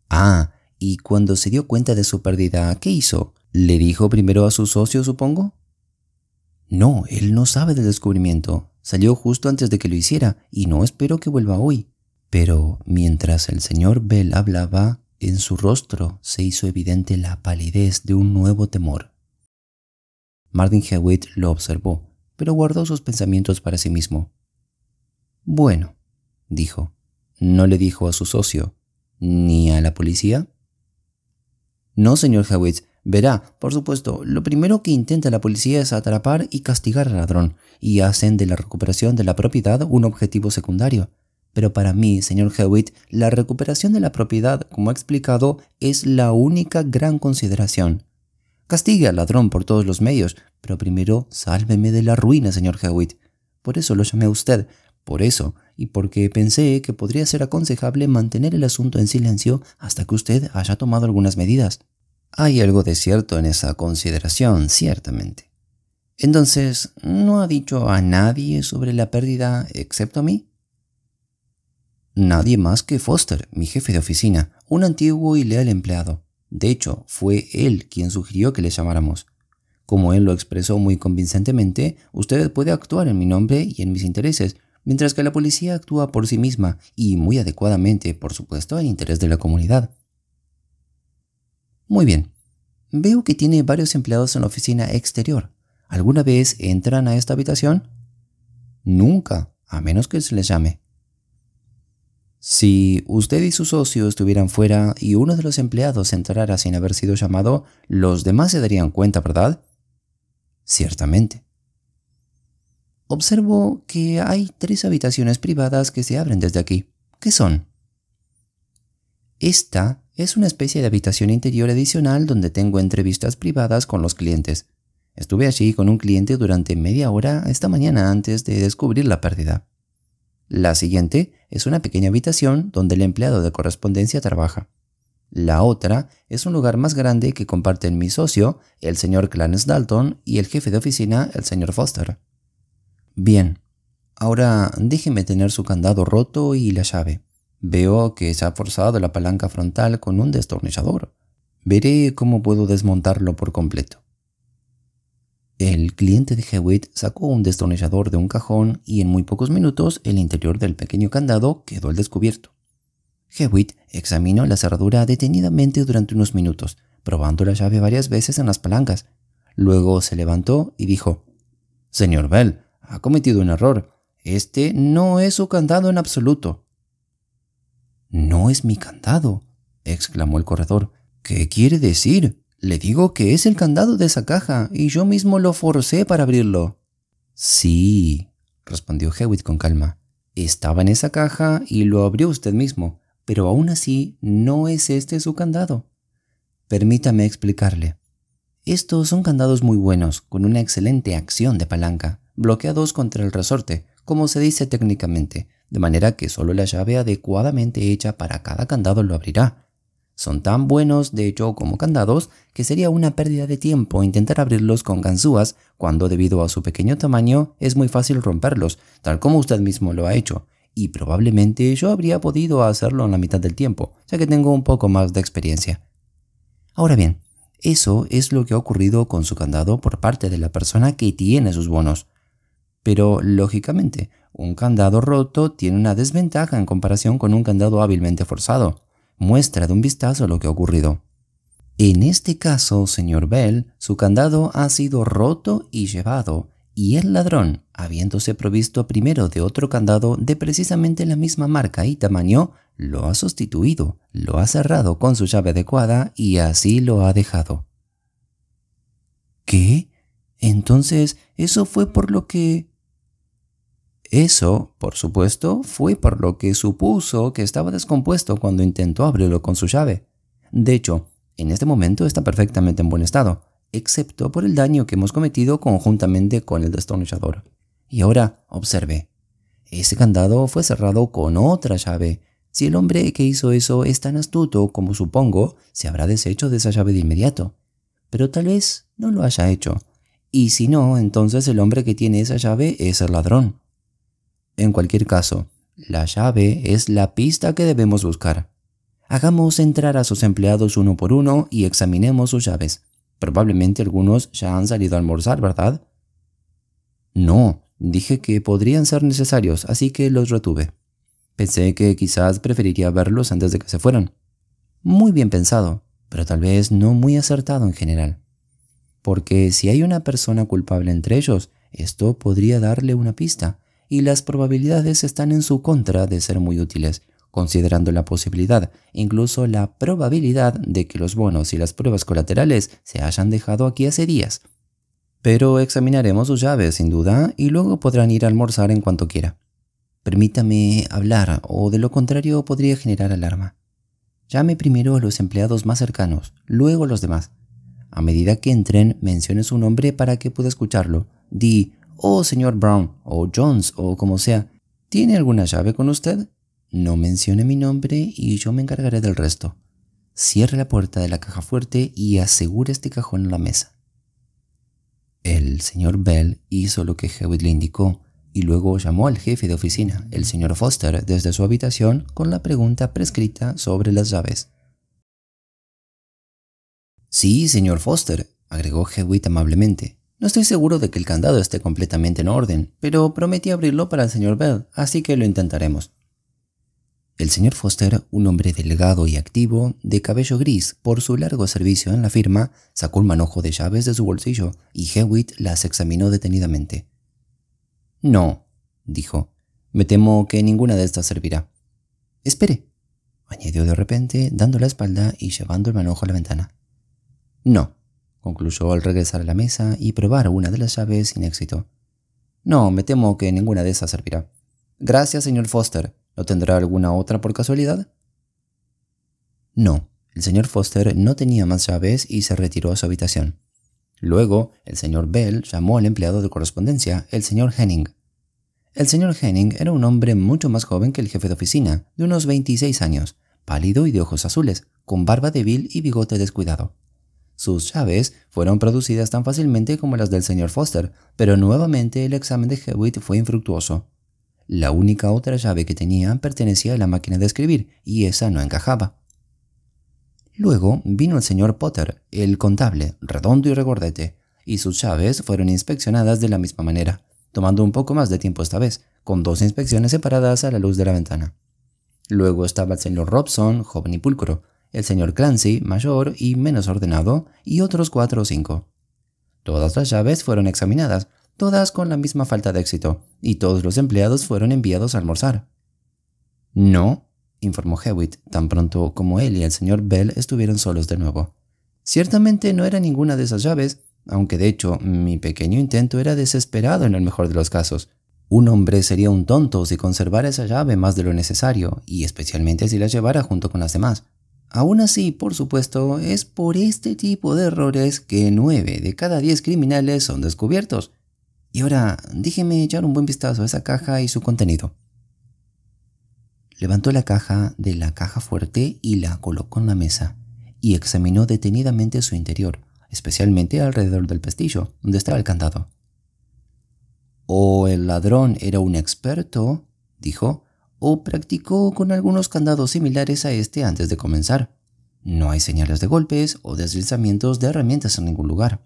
Ah, y cuando se dio cuenta de su pérdida, ¿qué hizo? ¿Le dijo primero a su socio, supongo? No, él no sabe del descubrimiento. Salió justo antes de que lo hiciera, y no espero que vuelva hoy. Pero mientras el señor Bell hablaba, en su rostro se hizo evidente la palidez de un nuevo temor. Martin Hewitt lo observó, pero guardó sus pensamientos para sí mismo. Bueno, dijo. ¿No le dijo a su socio? ¿Ni a la policía? No, señor Hewitt. Verá, por supuesto, lo primero que intenta la policía es atrapar y castigar al ladrón, y hacen de la recuperación de la propiedad un objetivo secundario. Pero para mí, señor Hewitt, la recuperación de la propiedad, como ha explicado, es la única gran consideración. Castigue al ladrón por todos los medios, pero primero sálveme de la ruina, señor Hewitt. Por eso lo llamé a usted, por eso, y porque pensé que podría ser aconsejable mantener el asunto en silencio hasta que usted haya tomado algunas medidas. Hay algo de cierto en esa consideración, ciertamente. Entonces, ¿no ha dicho a nadie sobre la pérdida excepto a mí? Nadie más que Foster, mi jefe de oficina, un antiguo y leal empleado. De hecho, fue él quien sugirió que le llamáramos. Como él lo expresó muy convincentemente, usted puede actuar en mi nombre y en mis intereses, mientras que la policía actúa por sí misma y muy adecuadamente, por supuesto, al interés de la comunidad. Muy bien. Veo que tiene varios empleados en la oficina exterior. ¿Alguna vez entran a esta habitación? Nunca, a menos que se les llame. Si usted y su socio estuvieran fuera y uno de los empleados entrara sin haber sido llamado, los demás se darían cuenta, ¿verdad? Ciertamente. Observo que hay tres habitaciones privadas que se abren desde aquí. ¿Qué son? Esta es una especie de habitación interior adicional donde tengo entrevistas privadas con los clientes. Estuve allí con un cliente durante media hora esta mañana antes de descubrir la pérdida. La siguiente es una pequeña habitación donde el empleado de correspondencia trabaja. La otra es un lugar más grande que comparten mi socio, el señor Clarence Dalton, y el jefe de oficina, el señor Foster. Bien, ahora déjeme tener su candado roto y la llave. Veo que se ha forzado la palanca frontal con un destornillador. Veré cómo puedo desmontarlo por completo. El cliente de Hewitt sacó un destornillador de un cajón y en muy pocos minutos el interior del pequeño candado quedó al descubierto. Hewitt examinó la cerradura detenidamente durante unos minutos, probando la llave varias veces en las palancas. Luego se levantó y dijo, Señor Bell, ha cometido un error. Este no es su candado en absoluto. No es mi candado, exclamó el corredor. ¿Qué quiere decir? Le digo que es el candado de esa caja y yo mismo lo forcé para abrirlo. Sí, respondió Hewitt con calma. Estaba en esa caja y lo abrió usted mismo, pero aún así no es este su candado. Permítame explicarle. Estos son candados muy buenos, con una excelente acción de palanca bloqueados contra el resorte, como se dice técnicamente, de manera que solo la llave adecuadamente hecha para cada candado lo abrirá. Son tan buenos, de hecho, como candados, que sería una pérdida de tiempo intentar abrirlos con ganzúas, cuando debido a su pequeño tamaño es muy fácil romperlos, tal como usted mismo lo ha hecho, y probablemente yo habría podido hacerlo en la mitad del tiempo, ya que tengo un poco más de experiencia. Ahora bien, eso es lo que ha ocurrido con su candado por parte de la persona que tiene sus bonos pero lógicamente un candado roto tiene una desventaja en comparación con un candado hábilmente forzado. Muestra de un vistazo lo que ha ocurrido. En este caso, señor Bell, su candado ha sido roto y llevado, y el ladrón, habiéndose provisto primero de otro candado de precisamente la misma marca y tamaño, lo ha sustituido, lo ha cerrado con su llave adecuada y así lo ha dejado. ¿Qué? Entonces, eso fue por lo que... Eso, por supuesto, fue por lo que supuso que estaba descompuesto cuando intentó abrirlo con su llave. De hecho, en este momento está perfectamente en buen estado, excepto por el daño que hemos cometido conjuntamente con el destornillador. Y ahora, observe. Ese candado fue cerrado con otra llave. Si el hombre que hizo eso es tan astuto como supongo, se habrá deshecho de esa llave de inmediato. Pero tal vez no lo haya hecho. Y si no, entonces el hombre que tiene esa llave es el ladrón. En cualquier caso, la llave es la pista que debemos buscar. Hagamos entrar a sus empleados uno por uno y examinemos sus llaves. Probablemente algunos ya han salido a almorzar, ¿verdad? No, dije que podrían ser necesarios, así que los retuve. Pensé que quizás preferiría verlos antes de que se fueran. Muy bien pensado, pero tal vez no muy acertado en general. Porque si hay una persona culpable entre ellos, esto podría darle una pista, y las probabilidades están en su contra de ser muy útiles, considerando la posibilidad, incluso la probabilidad de que los bonos y las pruebas colaterales se hayan dejado aquí hace días. Pero examinaremos sus llaves, sin duda, y luego podrán ir a almorzar en cuanto quiera. Permítame hablar, o de lo contrario podría generar alarma. Llame primero a los empleados más cercanos, luego a los demás. A medida que entren, mencione su nombre para que pueda escucharlo. Di Oh, señor Brown, o Jones, o como sea, ¿tiene alguna llave con usted? No mencione mi nombre y yo me encargaré del resto. Cierre la puerta de la caja fuerte y asegure este cajón en la mesa. El señor Bell hizo lo que Hewitt le indicó y luego llamó al jefe de oficina, el señor Foster, desde su habitación con la pregunta prescrita sobre las llaves. Sí, señor Foster, agregó Hewitt amablemente. No estoy seguro de que el candado esté completamente en orden, pero prometí abrirlo para el señor Bell, así que lo intentaremos. El señor Foster, un hombre delgado y activo, de cabello gris por su largo servicio en la firma, sacó un manojo de llaves de su bolsillo y Hewitt las examinó detenidamente. No, dijo, me temo que ninguna de estas servirá. Espere, añadió de repente, dando la espalda y llevando el manojo a la ventana. No, concluyó al regresar a la mesa y probar una de las llaves sin éxito. No, me temo que ninguna de esas servirá. Gracias, señor Foster. ¿No tendrá alguna otra por casualidad? No, el señor Foster no tenía más llaves y se retiró a su habitación. Luego, el señor Bell llamó al empleado de correspondencia, el señor Henning. El señor Henning era un hombre mucho más joven que el jefe de oficina, de unos 26 años, pálido y de ojos azules, con barba débil y bigote descuidado. Sus llaves fueron producidas tan fácilmente como las del señor Foster, pero nuevamente el examen de Hewitt fue infructuoso. La única otra llave que tenía pertenecía a la máquina de escribir, y esa no encajaba. Luego vino el señor Potter, el contable, redondo y regordete, y sus llaves fueron inspeccionadas de la misma manera, tomando un poco más de tiempo esta vez, con dos inspecciones separadas a la luz de la ventana. Luego estaba el señor Robson, joven y pulcro, el señor Clancy, mayor y menos ordenado, y otros cuatro o cinco. Todas las llaves fueron examinadas, todas con la misma falta de éxito, y todos los empleados fueron enviados a almorzar. No, informó Hewitt, tan pronto como él y el señor Bell estuvieron solos de nuevo. Ciertamente no era ninguna de esas llaves, aunque de hecho mi pequeño intento era desesperado en el mejor de los casos. Un hombre sería un tonto si conservara esa llave más de lo necesario, y especialmente si la llevara junto con las demás. Aún así, por supuesto, es por este tipo de errores que nueve de cada diez criminales son descubiertos. Y ahora, déjeme echar un buen vistazo a esa caja y su contenido. Levantó la caja de la caja fuerte y la colocó en la mesa, y examinó detenidamente su interior, especialmente alrededor del pestillo, donde estaba el candado. O oh, el ladrón era un experto, dijo, o practicó con algunos candados similares a este antes de comenzar. No hay señales de golpes o deslizamientos de herramientas en ningún lugar.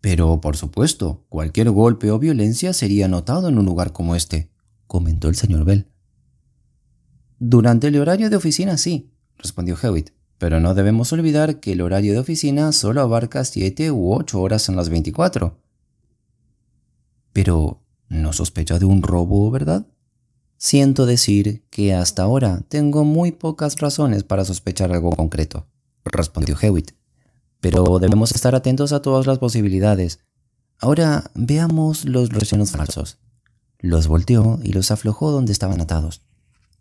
Pero, por supuesto, cualquier golpe o violencia sería notado en un lugar como este, comentó el señor Bell. Durante el horario de oficina sí, respondió Hewitt, pero no debemos olvidar que el horario de oficina solo abarca siete u ocho horas en las 24. Pero no sospecha de un robo, ¿verdad? Siento decir que hasta ahora tengo muy pocas razones para sospechar algo concreto, respondió Hewitt. Pero debemos estar atentos a todas las posibilidades. Ahora veamos los rellenos falsos. Los volteó y los aflojó donde estaban atados.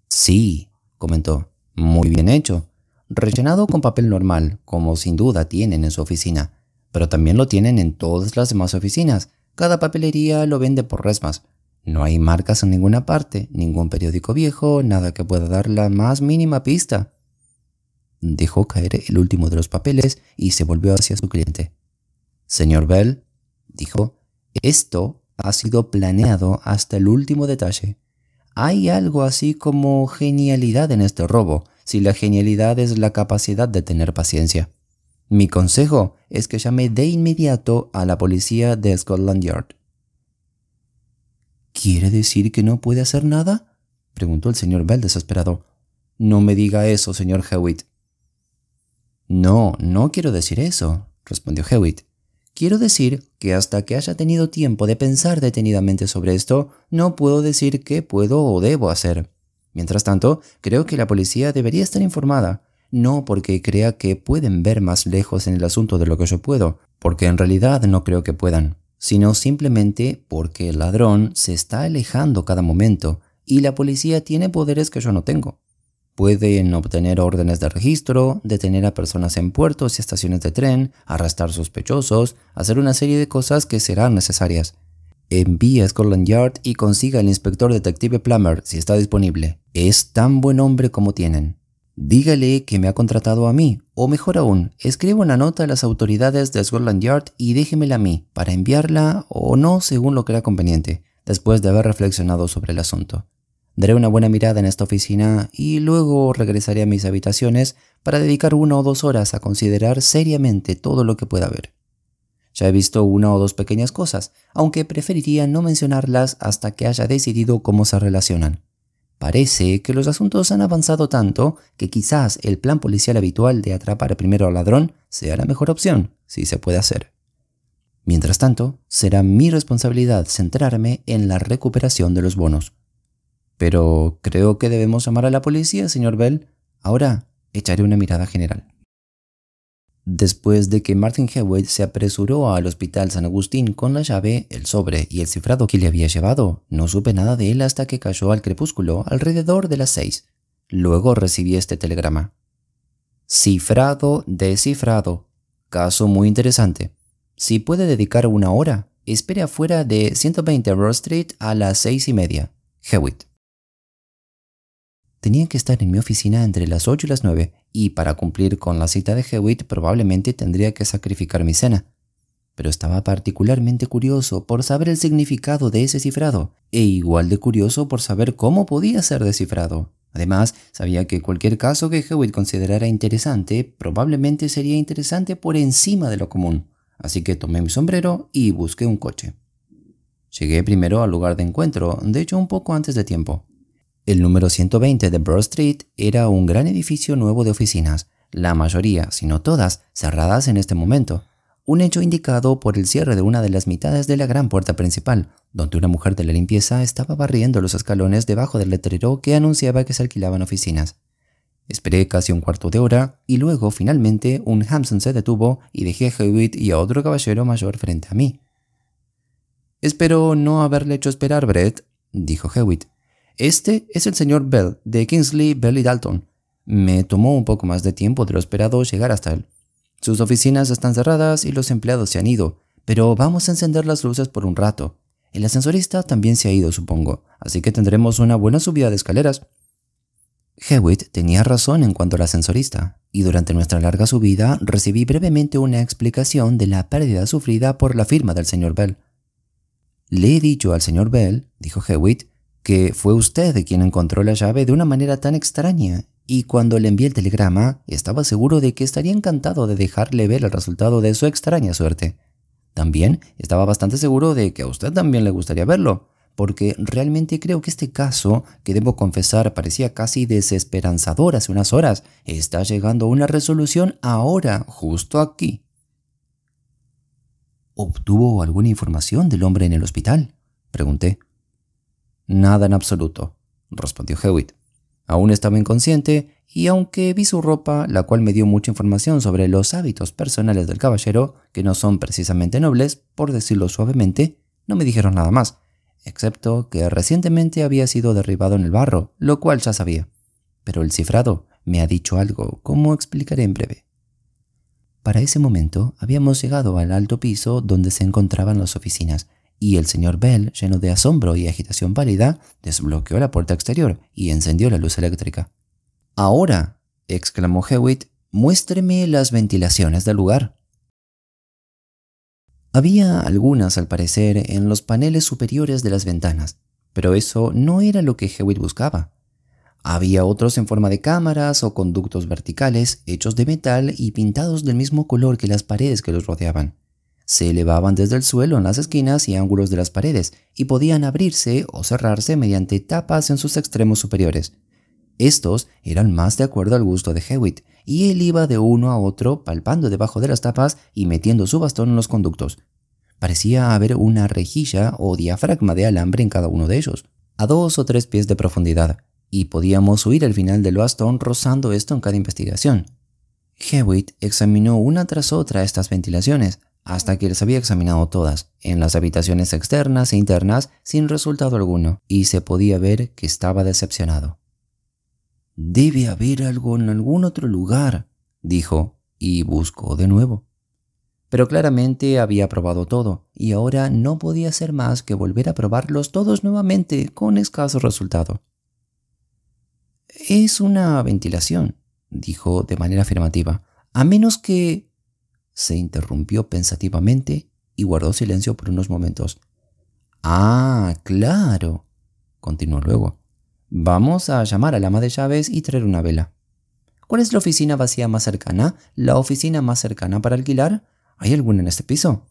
Sí, comentó. Muy bien hecho. Rellenado con papel normal, como sin duda tienen en su oficina, pero también lo tienen en todas las demás oficinas. Cada papelería lo vende por resmas. No hay marcas en ninguna parte, ningún periódico viejo, nada que pueda dar la más mínima pista. Dejó caer el último de los papeles y se volvió hacia su cliente. Señor Bell, dijo, esto ha sido planeado hasta el último detalle. Hay algo así como genialidad en este robo, si la genialidad es la capacidad de tener paciencia. Mi consejo es que llame de inmediato a la policía de Scotland Yard. ¿Quiere decir que no puede hacer nada? preguntó el señor Bell desesperado. No me diga eso, señor Hewitt. No, no quiero decir eso, respondió Hewitt. Quiero decir que hasta que haya tenido tiempo de pensar detenidamente sobre esto, no puedo decir qué puedo o debo hacer. Mientras tanto, creo que la policía debería estar informada, no porque crea que pueden ver más lejos en el asunto de lo que yo puedo, porque en realidad no creo que puedan sino simplemente porque el ladrón se está alejando cada momento y la policía tiene poderes que yo no tengo. Pueden obtener órdenes de registro, detener a personas en puertos y estaciones de tren, arrastrar sospechosos, hacer una serie de cosas que serán necesarias. Envíe a Scotland Yard y consiga al inspector detective Plummer si está disponible. Es tan buen hombre como tienen. Dígale que me ha contratado a mí, o mejor aún, escriba una nota a las autoridades de Scotland Yard y déjemela a mí, para enviarla o no según lo que crea conveniente, después de haber reflexionado sobre el asunto. Daré una buena mirada en esta oficina y luego regresaré a mis habitaciones para dedicar una o dos horas a considerar seriamente todo lo que pueda haber. Ya he visto una o dos pequeñas cosas, aunque preferiría no mencionarlas hasta que haya decidido cómo se relacionan. Parece que los asuntos han avanzado tanto que quizás el plan policial habitual de atrapar primero al ladrón sea la mejor opción, si se puede hacer. Mientras tanto, será mi responsabilidad centrarme en la recuperación de los bonos. Pero creo que debemos llamar a la policía, señor Bell. Ahora echaré una mirada general. Después de que Martin Hewitt se apresuró al hospital San Agustín con la llave, el sobre y el cifrado que le había llevado, no supe nada de él hasta que cayó al crepúsculo alrededor de las seis. Luego recibí este telegrama. Cifrado, descifrado. Caso muy interesante. Si puede dedicar una hora, espere afuera de 120 Broad Street a las seis y media. Hewitt. Tenía que estar en mi oficina entre las ocho y las nueve y para cumplir con la cita de Hewitt probablemente tendría que sacrificar mi cena. Pero estaba particularmente curioso por saber el significado de ese cifrado, e igual de curioso por saber cómo podía ser descifrado. Además, sabía que cualquier caso que Hewitt considerara interesante probablemente sería interesante por encima de lo común, así que tomé mi sombrero y busqué un coche. Llegué primero al lugar de encuentro, de hecho un poco antes de tiempo. El número 120 de Broad Street era un gran edificio nuevo de oficinas, la mayoría, si no todas, cerradas en este momento. Un hecho indicado por el cierre de una de las mitades de la gran puerta principal, donde una mujer de la limpieza estaba barriendo los escalones debajo del letrero que anunciaba que se alquilaban oficinas. Esperé casi un cuarto de hora y luego, finalmente, un Hampson se detuvo y dejé a Hewitt y a otro caballero mayor frente a mí. Espero no haberle hecho esperar, Brett, dijo Hewitt. Este es el señor Bell, de Kingsley Bell y Dalton. Me tomó un poco más de tiempo de lo esperado llegar hasta él. Sus oficinas están cerradas y los empleados se han ido, pero vamos a encender las luces por un rato. El ascensorista también se ha ido, supongo, así que tendremos una buena subida de escaleras. Hewitt tenía razón en cuanto al ascensorista, y durante nuestra larga subida recibí brevemente una explicación de la pérdida sufrida por la firma del señor Bell. Le he dicho al señor Bell, dijo Hewitt, que fue usted quien encontró la llave de una manera tan extraña y cuando le envié el telegrama estaba seguro de que estaría encantado de dejarle ver el resultado de su extraña suerte. También estaba bastante seguro de que a usted también le gustaría verlo, porque realmente creo que este caso, que debo confesar parecía casi desesperanzador hace unas horas, está llegando a una resolución ahora, justo aquí. ¿Obtuvo alguna información del hombre en el hospital? Pregunté. Nada en absoluto, respondió Hewitt. Aún estaba inconsciente y aunque vi su ropa, la cual me dio mucha información sobre los hábitos personales del caballero, que no son precisamente nobles, por decirlo suavemente, no me dijeron nada más, excepto que recientemente había sido derribado en el barro, lo cual ya sabía. Pero el cifrado me ha dicho algo, como explicaré en breve. Para ese momento habíamos llegado al alto piso donde se encontraban las oficinas, y el señor Bell, lleno de asombro y agitación pálida, desbloqueó la puerta exterior y encendió la luz eléctrica. Ahora, exclamó Hewitt, muéstreme las ventilaciones del lugar. Había algunas, al parecer, en los paneles superiores de las ventanas, pero eso no era lo que Hewitt buscaba. Había otros en forma de cámaras o conductos verticales hechos de metal y pintados del mismo color que las paredes que los rodeaban se elevaban desde el suelo en las esquinas y ángulos de las paredes y podían abrirse o cerrarse mediante tapas en sus extremos superiores. Estos eran más de acuerdo al gusto de Hewitt, y él iba de uno a otro palpando debajo de las tapas y metiendo su bastón en los conductos. Parecía haber una rejilla o diafragma de alambre en cada uno de ellos, a dos o tres pies de profundidad, y podíamos huir al final del bastón rozando esto en cada investigación. Hewitt examinó una tras otra estas ventilaciones, hasta que les había examinado todas, en las habitaciones externas e internas, sin resultado alguno, y se podía ver que estaba decepcionado. Debe haber algo en algún otro lugar, dijo, y buscó de nuevo. Pero claramente había probado todo, y ahora no podía hacer más que volver a probarlos todos nuevamente, con escaso resultado. Es una ventilación, dijo de manera afirmativa, a menos que se interrumpió pensativamente y guardó silencio por unos momentos. Ah, claro, continuó luego. Vamos a llamar al ama de llaves y traer una vela. ¿Cuál es la oficina vacía más cercana? ¿La oficina más cercana para alquilar? ¿Hay alguna en este piso?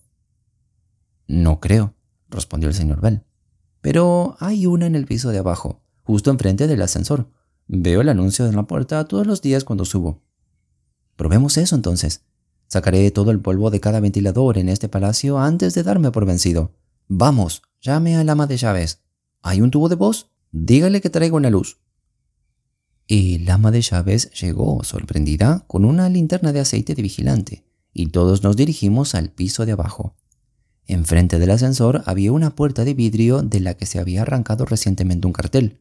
No creo, respondió el señor Bell. Pero hay una en el piso de abajo, justo enfrente del ascensor. Veo el anuncio en la puerta todos los días cuando subo. Probemos eso entonces, Sacaré todo el polvo de cada ventilador en este palacio antes de darme por vencido. Vamos, llame al ama de llaves. ¿Hay un tubo de voz? Dígale que traigo una luz. Y El ama de llaves llegó, sorprendida, con una linterna de aceite de vigilante, y todos nos dirigimos al piso de abajo. Enfrente del ascensor había una puerta de vidrio de la que se había arrancado recientemente un cartel.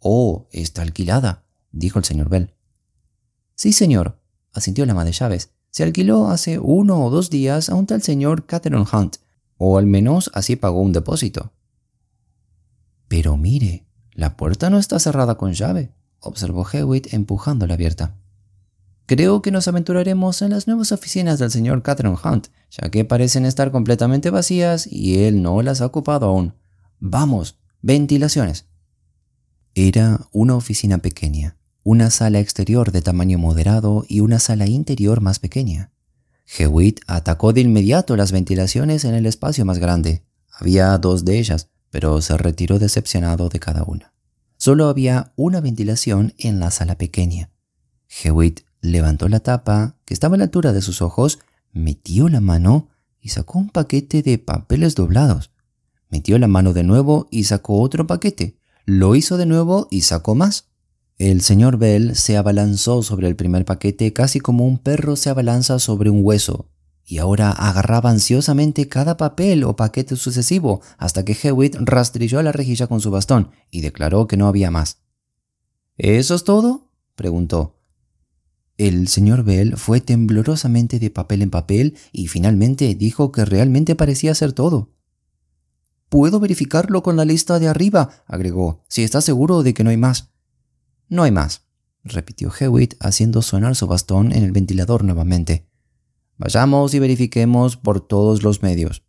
Oh, está alquilada, dijo el señor Bell. Sí, señor, asintió el ama de llaves se alquiló hace uno o dos días a un tal señor Catherine Hunt, o al menos así pagó un depósito. Pero mire, la puerta no está cerrada con llave, observó Hewitt empujándola abierta. Creo que nos aventuraremos en las nuevas oficinas del señor Catherine Hunt, ya que parecen estar completamente vacías y él no las ha ocupado aún. Vamos, ventilaciones. Era una oficina pequeña, una sala exterior de tamaño moderado y una sala interior más pequeña. Hewitt atacó de inmediato las ventilaciones en el espacio más grande. Había dos de ellas, pero se retiró decepcionado de cada una. Solo había una ventilación en la sala pequeña. Hewitt levantó la tapa, que estaba a la altura de sus ojos, metió la mano y sacó un paquete de papeles doblados. Metió la mano de nuevo y sacó otro paquete. Lo hizo de nuevo y sacó más. El señor Bell se abalanzó sobre el primer paquete casi como un perro se abalanza sobre un hueso, y ahora agarraba ansiosamente cada papel o paquete sucesivo hasta que Hewitt rastrilló la rejilla con su bastón y declaró que no había más. ¿Eso es todo? preguntó. El señor Bell fue temblorosamente de papel en papel y finalmente dijo que realmente parecía ser todo. Puedo verificarlo con la lista de arriba, agregó, si está seguro de que no hay más. No hay más, repitió Hewitt, haciendo sonar su bastón en el ventilador nuevamente. Vayamos y verifiquemos por todos los medios.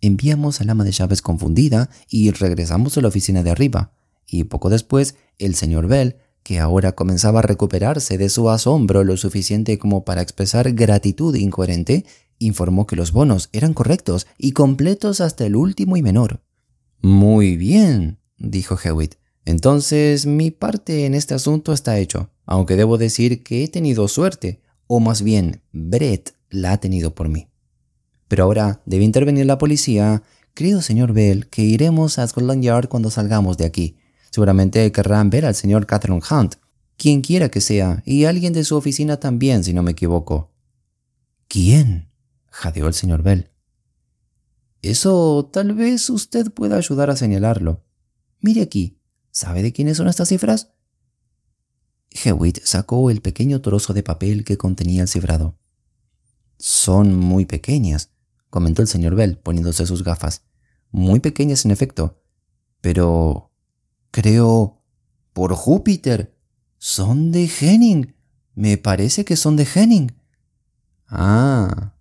Enviamos al ama de llaves confundida y regresamos a la oficina de arriba, y poco después el señor Bell, que ahora comenzaba a recuperarse de su asombro lo suficiente como para expresar gratitud incoherente, informó que los bonos eran correctos y completos hasta el último y menor. Muy bien, dijo Hewitt. Entonces, mi parte en este asunto está hecho, aunque debo decir que he tenido suerte, o más bien, Brett la ha tenido por mí. Pero ahora debe intervenir la policía. Creo, señor Bell, que iremos a Scotland Yard cuando salgamos de aquí. Seguramente querrán ver al señor Catherine Hunt, quien quiera que sea, y alguien de su oficina también, si no me equivoco. ¿Quién? jadeó el señor Bell. Eso tal vez usted pueda ayudar a señalarlo. Mire aquí, ¿Sabe de quiénes son estas cifras? Hewitt sacó el pequeño trozo de papel que contenía el cifrado. Son muy pequeñas, comentó el señor Bell, poniéndose sus gafas. Muy pequeñas en efecto. Pero... Creo... Por Júpiter. Son de Henning. Me parece que son de Henning. Ah.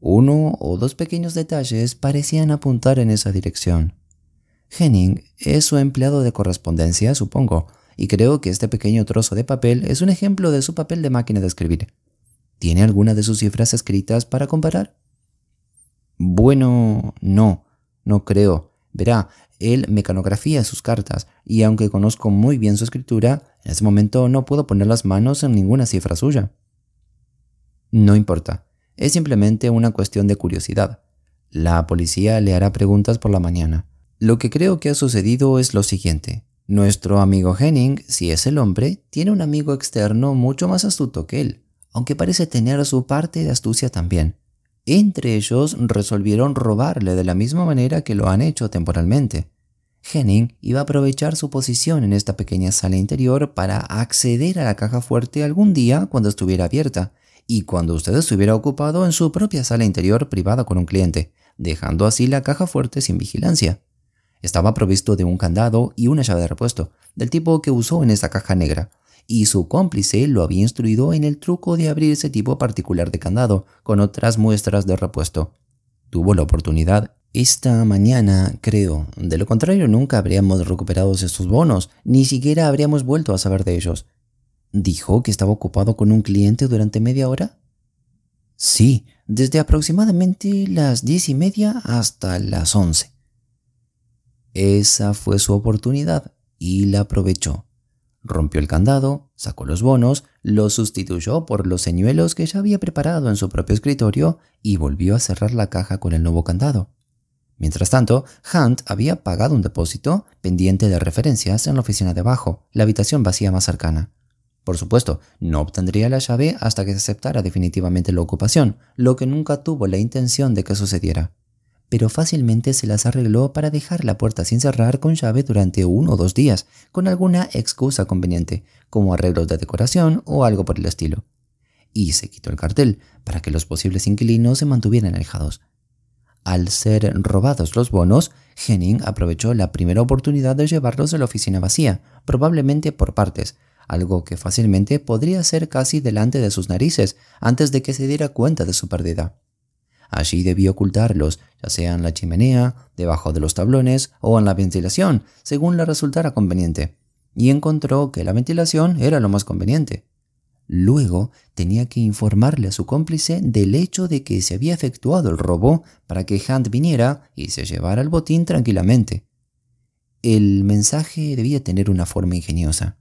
Uno o dos pequeños detalles parecían apuntar en esa dirección. Henning es su empleado de correspondencia, supongo, y creo que este pequeño trozo de papel es un ejemplo de su papel de máquina de escribir. ¿Tiene alguna de sus cifras escritas para comparar? Bueno, no, no creo. Verá, él mecanografía sus cartas, y aunque conozco muy bien su escritura, en ese momento no puedo poner las manos en ninguna cifra suya. No importa, es simplemente una cuestión de curiosidad. La policía le hará preguntas por la mañana. Lo que creo que ha sucedido es lo siguiente. Nuestro amigo Henning, si es el hombre, tiene un amigo externo mucho más astuto que él, aunque parece tener su parte de astucia también. Entre ellos resolvieron robarle de la misma manera que lo han hecho temporalmente. Henning iba a aprovechar su posición en esta pequeña sala interior para acceder a la caja fuerte algún día cuando estuviera abierta y cuando usted estuviera ocupado en su propia sala interior privada con un cliente, dejando así la caja fuerte sin vigilancia. Estaba provisto de un candado y una llave de repuesto, del tipo que usó en esa caja negra, y su cómplice lo había instruido en el truco de abrir ese tipo particular de candado con otras muestras de repuesto. Tuvo la oportunidad esta mañana, creo. De lo contrario, nunca habríamos recuperado esos bonos, ni siquiera habríamos vuelto a saber de ellos. ¿Dijo que estaba ocupado con un cliente durante media hora? Sí, desde aproximadamente las diez y media hasta las once. Esa fue su oportunidad y la aprovechó. Rompió el candado, sacó los bonos, los sustituyó por los señuelos que ya había preparado en su propio escritorio y volvió a cerrar la caja con el nuevo candado. Mientras tanto, Hunt había pagado un depósito pendiente de referencias en la oficina de abajo, la habitación vacía más cercana. Por supuesto, no obtendría la llave hasta que se aceptara definitivamente la ocupación, lo que nunca tuvo la intención de que sucediera pero fácilmente se las arregló para dejar la puerta sin cerrar con llave durante uno o dos días, con alguna excusa conveniente, como arreglos de decoración o algo por el estilo. Y se quitó el cartel, para que los posibles inquilinos se mantuvieran alejados. Al ser robados los bonos, Henning aprovechó la primera oportunidad de llevarlos a la oficina vacía, probablemente por partes, algo que fácilmente podría ser casi delante de sus narices antes de que se diera cuenta de su pérdida. Allí debía ocultarlos, ya sea en la chimenea, debajo de los tablones o en la ventilación, según le resultara conveniente, y encontró que la ventilación era lo más conveniente. Luego tenía que informarle a su cómplice del hecho de que se había efectuado el robo para que Hunt viniera y se llevara el botín tranquilamente. El mensaje debía tener una forma ingeniosa.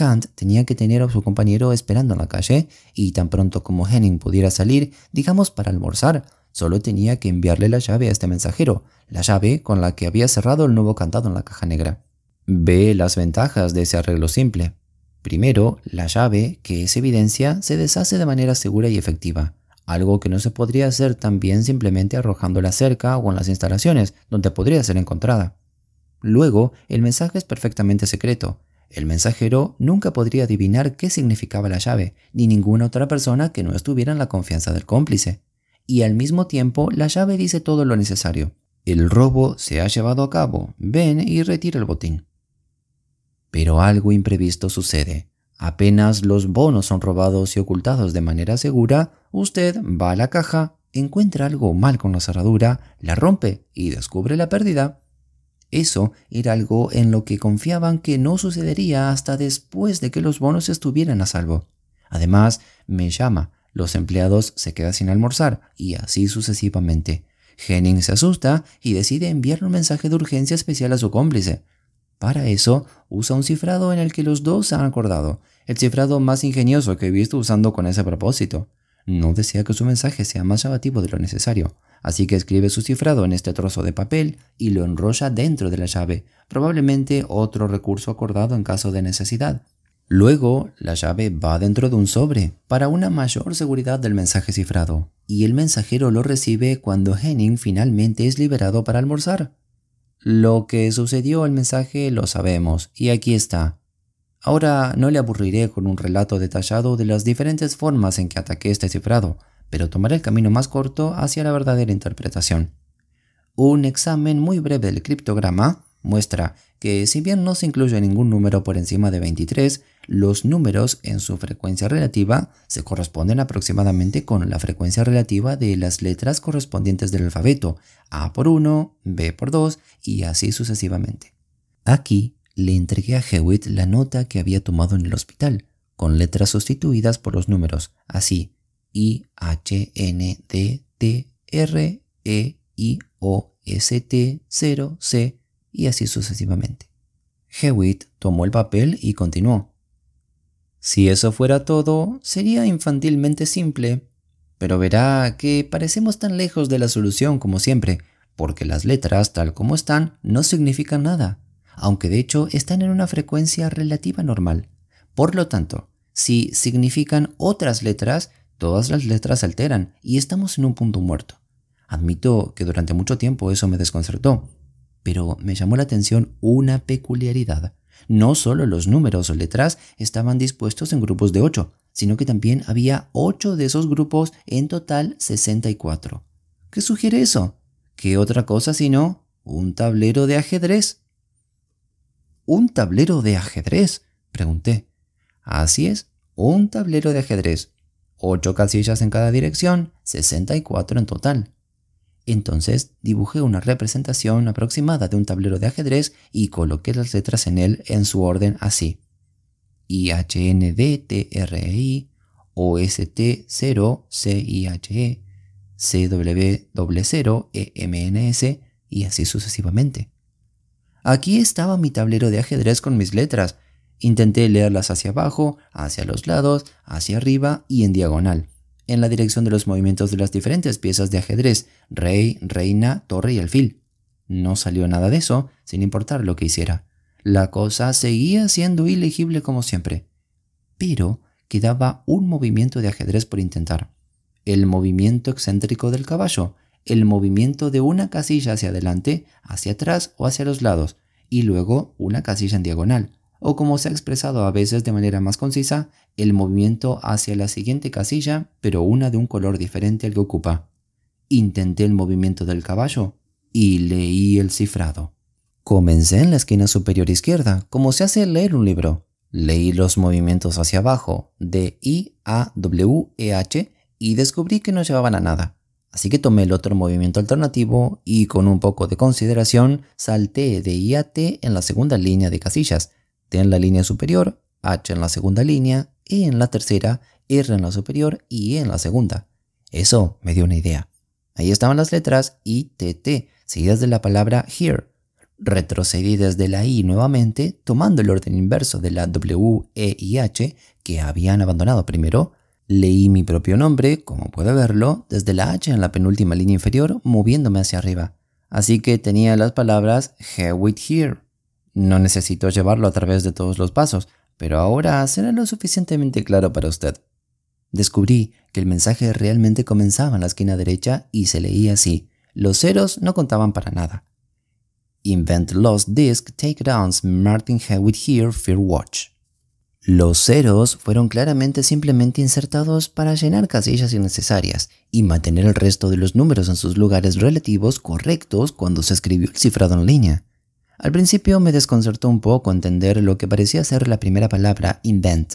Hunt tenía que tener a su compañero esperando en la calle y tan pronto como Henning pudiera salir, digamos para almorzar, Solo tenía que enviarle la llave a este mensajero, la llave con la que había cerrado el nuevo cantado en la caja negra. Ve las ventajas de ese arreglo simple. Primero, la llave, que es evidencia, se deshace de manera segura y efectiva, algo que no se podría hacer también simplemente arrojándola cerca o en las instalaciones, donde podría ser encontrada. Luego, el mensaje es perfectamente secreto. El mensajero nunca podría adivinar qué significaba la llave, ni ninguna otra persona que no estuviera en la confianza del cómplice y al mismo tiempo la llave dice todo lo necesario. El robo se ha llevado a cabo, ven y retira el botín. Pero algo imprevisto sucede. Apenas los bonos son robados y ocultados de manera segura, usted va a la caja, encuentra algo mal con la cerradura, la rompe y descubre la pérdida. Eso era algo en lo que confiaban que no sucedería hasta después de que los bonos estuvieran a salvo. Además, me llama, los empleados se quedan sin almorzar y así sucesivamente. Henning se asusta y decide enviar un mensaje de urgencia especial a su cómplice. Para eso, usa un cifrado en el que los dos han acordado, el cifrado más ingenioso que he visto usando con ese propósito. No desea que su mensaje sea más llamativo de lo necesario, así que escribe su cifrado en este trozo de papel y lo enrolla dentro de la llave, probablemente otro recurso acordado en caso de necesidad. Luego, la llave va dentro de un sobre para una mayor seguridad del mensaje cifrado, y el mensajero lo recibe cuando Henning finalmente es liberado para almorzar. Lo que sucedió al mensaje lo sabemos, y aquí está. Ahora no le aburriré con un relato detallado de las diferentes formas en que ataqué este cifrado, pero tomaré el camino más corto hacia la verdadera interpretación. Un examen muy breve del criptograma muestra que si bien no se incluye ningún número por encima de 23, los números en su frecuencia relativa se corresponden aproximadamente con la frecuencia relativa de las letras correspondientes del alfabeto, A por 1, B por 2 y así sucesivamente. Aquí le entregué a Hewitt la nota que había tomado en el hospital, con letras sustituidas por los números, así I, H, N, D, T, R, E, I, O, S, T, 0, C, y así sucesivamente. Hewitt tomó el papel y continuó. Si eso fuera todo, sería infantilmente simple, pero verá que parecemos tan lejos de la solución como siempre, porque las letras tal como están no significan nada, aunque de hecho están en una frecuencia relativa normal. Por lo tanto, si significan otras letras, todas las letras alteran y estamos en un punto muerto. Admito que durante mucho tiempo eso me desconcertó, pero me llamó la atención una peculiaridad. No solo los números o letras estaban dispuestos en grupos de ocho, sino que también había ocho de esos grupos, en total 64. ¿Qué sugiere eso? ¿Qué otra cosa sino un tablero de ajedrez? ¿Un tablero de ajedrez? pregunté. Así es, un tablero de ajedrez. Ocho casillas en cada dirección, 64 en total. Entonces dibujé una representación aproximada de un tablero de ajedrez y coloqué las letras en él en su orden así. IHNDTRI, e OST0CIHE, cw 0 e s y así sucesivamente. Aquí estaba mi tablero de ajedrez con mis letras. Intenté leerlas hacia abajo, hacia los lados, hacia arriba y en diagonal en la dirección de los movimientos de las diferentes piezas de ajedrez, rey, reina, torre y alfil. No salió nada de eso, sin importar lo que hiciera. La cosa seguía siendo ilegible como siempre. Pero quedaba un movimiento de ajedrez por intentar. El movimiento excéntrico del caballo, el movimiento de una casilla hacia adelante, hacia atrás o hacia los lados, y luego una casilla en diagonal, o como se ha expresado a veces de manera más concisa, el movimiento hacia la siguiente casilla, pero una de un color diferente al que ocupa. Intenté el movimiento del caballo y leí el cifrado. Comencé en la esquina superior izquierda, como se hace leer un libro. Leí los movimientos hacia abajo, de I a W E H, y descubrí que no llevaban a nada. Así que tomé el otro movimiento alternativo y con un poco de consideración salté de I a T en la segunda línea de casillas, en la línea superior, H en la segunda línea, E en la tercera, R en la superior y E en la segunda. Eso me dio una idea. Ahí estaban las letras T seguidas de la palabra here. Retrocedí desde la I nuevamente, tomando el orden inverso de la W, E y H que habían abandonado primero. Leí mi propio nombre, como puede verlo, desde la H en la penúltima línea inferior, moviéndome hacia arriba. Así que tenía las palabras Hewitt here, no necesito llevarlo a través de todos los pasos, pero ahora será lo suficientemente claro para usted. Descubrí que el mensaje realmente comenzaba en la esquina derecha y se leía así. Los ceros no contaban para nada. Invent Lost Disk Takedowns Martin Hewitt Here Fear Watch. Los ceros fueron claramente simplemente insertados para llenar casillas innecesarias y mantener el resto de los números en sus lugares relativos correctos cuando se escribió el cifrado en línea. Al principio me desconcertó un poco entender lo que parecía ser la primera palabra invent,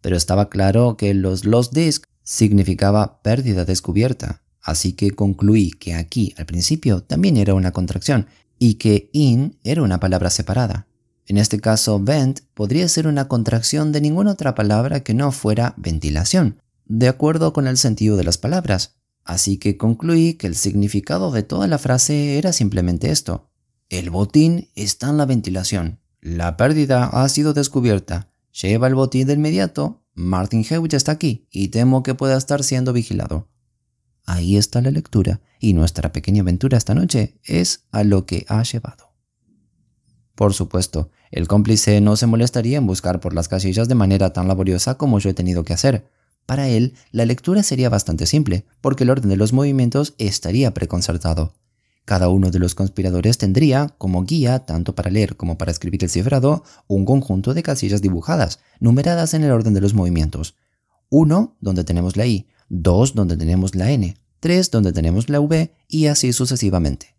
pero estaba claro que los lost disk significaba pérdida descubierta, así que concluí que aquí al principio también era una contracción y que in era una palabra separada. En este caso, vent podría ser una contracción de ninguna otra palabra que no fuera ventilación, de acuerdo con el sentido de las palabras. Así que concluí que el significado de toda la frase era simplemente esto, el botín está en la ventilación. La pérdida ha sido descubierta. Lleva el botín de inmediato. Martin Hewitt está aquí y temo que pueda estar siendo vigilado. Ahí está la lectura y nuestra pequeña aventura esta noche es a lo que ha llevado. Por supuesto, el cómplice no se molestaría en buscar por las casillas de manera tan laboriosa como yo he tenido que hacer. Para él, la lectura sería bastante simple, porque el orden de los movimientos estaría preconcertado. Cada uno de los conspiradores tendría, como guía, tanto para leer como para escribir el cifrado, un conjunto de casillas dibujadas, numeradas en el orden de los movimientos. 1 donde tenemos la I, 2 donde tenemos la N, 3 donde tenemos la V y así sucesivamente.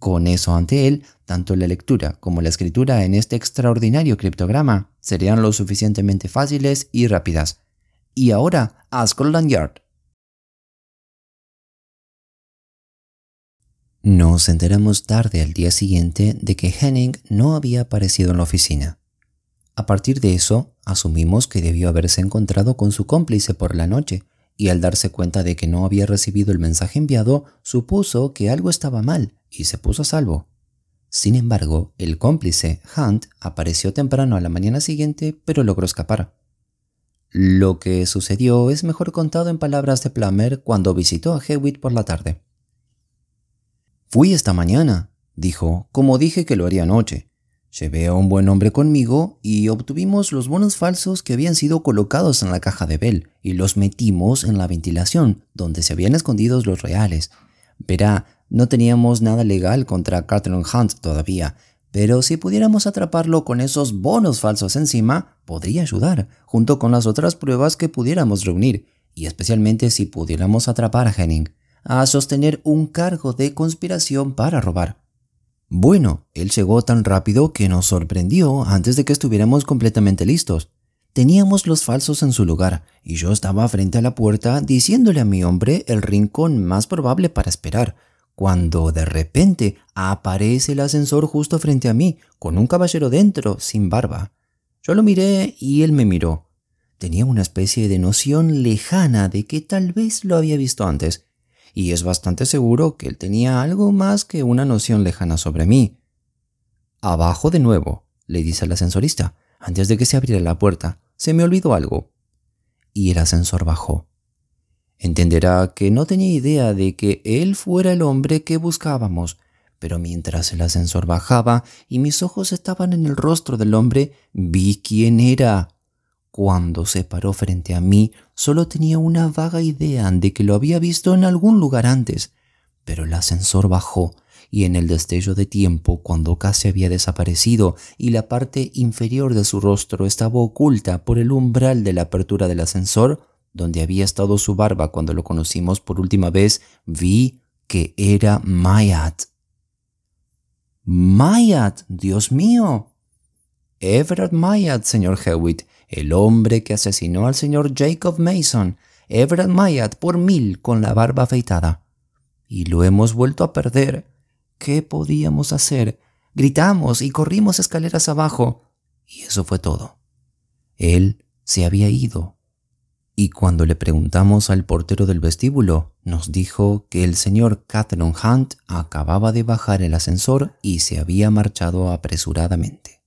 Con eso ante él, tanto la lectura como la escritura en este extraordinario criptograma serían lo suficientemente fáciles y rápidas. Y ahora, a Lanyard. Yard. Nos enteramos tarde al día siguiente de que Henning no había aparecido en la oficina. A partir de eso, asumimos que debió haberse encontrado con su cómplice por la noche, y al darse cuenta de que no había recibido el mensaje enviado, supuso que algo estaba mal y se puso a salvo. Sin embargo, el cómplice, Hunt, apareció temprano a la mañana siguiente, pero logró escapar. Lo que sucedió es mejor contado en palabras de Plummer cuando visitó a Hewitt por la tarde. Fui esta mañana, dijo, como dije que lo haría anoche. Llevé a un buen hombre conmigo y obtuvimos los bonos falsos que habían sido colocados en la caja de Bell y los metimos en la ventilación, donde se habían escondido los reales. Verá, no teníamos nada legal contra Catherine Hunt todavía, pero si pudiéramos atraparlo con esos bonos falsos encima, podría ayudar, junto con las otras pruebas que pudiéramos reunir, y especialmente si pudiéramos atrapar a Henning a sostener un cargo de conspiración para robar. Bueno, él llegó tan rápido que nos sorprendió antes de que estuviéramos completamente listos. Teníamos los falsos en su lugar y yo estaba frente a la puerta diciéndole a mi hombre el rincón más probable para esperar, cuando de repente aparece el ascensor justo frente a mí, con un caballero dentro, sin barba. Yo lo miré y él me miró. Tenía una especie de noción lejana de que tal vez lo había visto antes, y es bastante seguro que él tenía algo más que una noción lejana sobre mí. Abajo de nuevo, le dice el ascensorista, antes de que se abriera la puerta, se me olvidó algo. Y el ascensor bajó. Entenderá que no tenía idea de que él fuera el hombre que buscábamos, pero mientras el ascensor bajaba y mis ojos estaban en el rostro del hombre, vi quién era. Cuando se paró frente a mí, solo tenía una vaga idea de que lo había visto en algún lugar antes, pero el ascensor bajó y en el destello de tiempo, cuando casi había desaparecido y la parte inferior de su rostro estaba oculta por el umbral de la apertura del ascensor, donde había estado su barba cuando lo conocimos por última vez, vi que era Mayat. Mayat, Dios mío. —¡Everard Mayat, señor Hewitt, el hombre que asesinó al señor Jacob Mason, Everett Mayat, por mil con la barba afeitada. Y lo hemos vuelto a perder. ¿Qué podíamos hacer? Gritamos y corrimos escaleras abajo. Y eso fue todo. Él se había ido. Y cuando le preguntamos al portero del vestíbulo, nos dijo que el señor Catherine Hunt acababa de bajar el ascensor y se había marchado apresuradamente.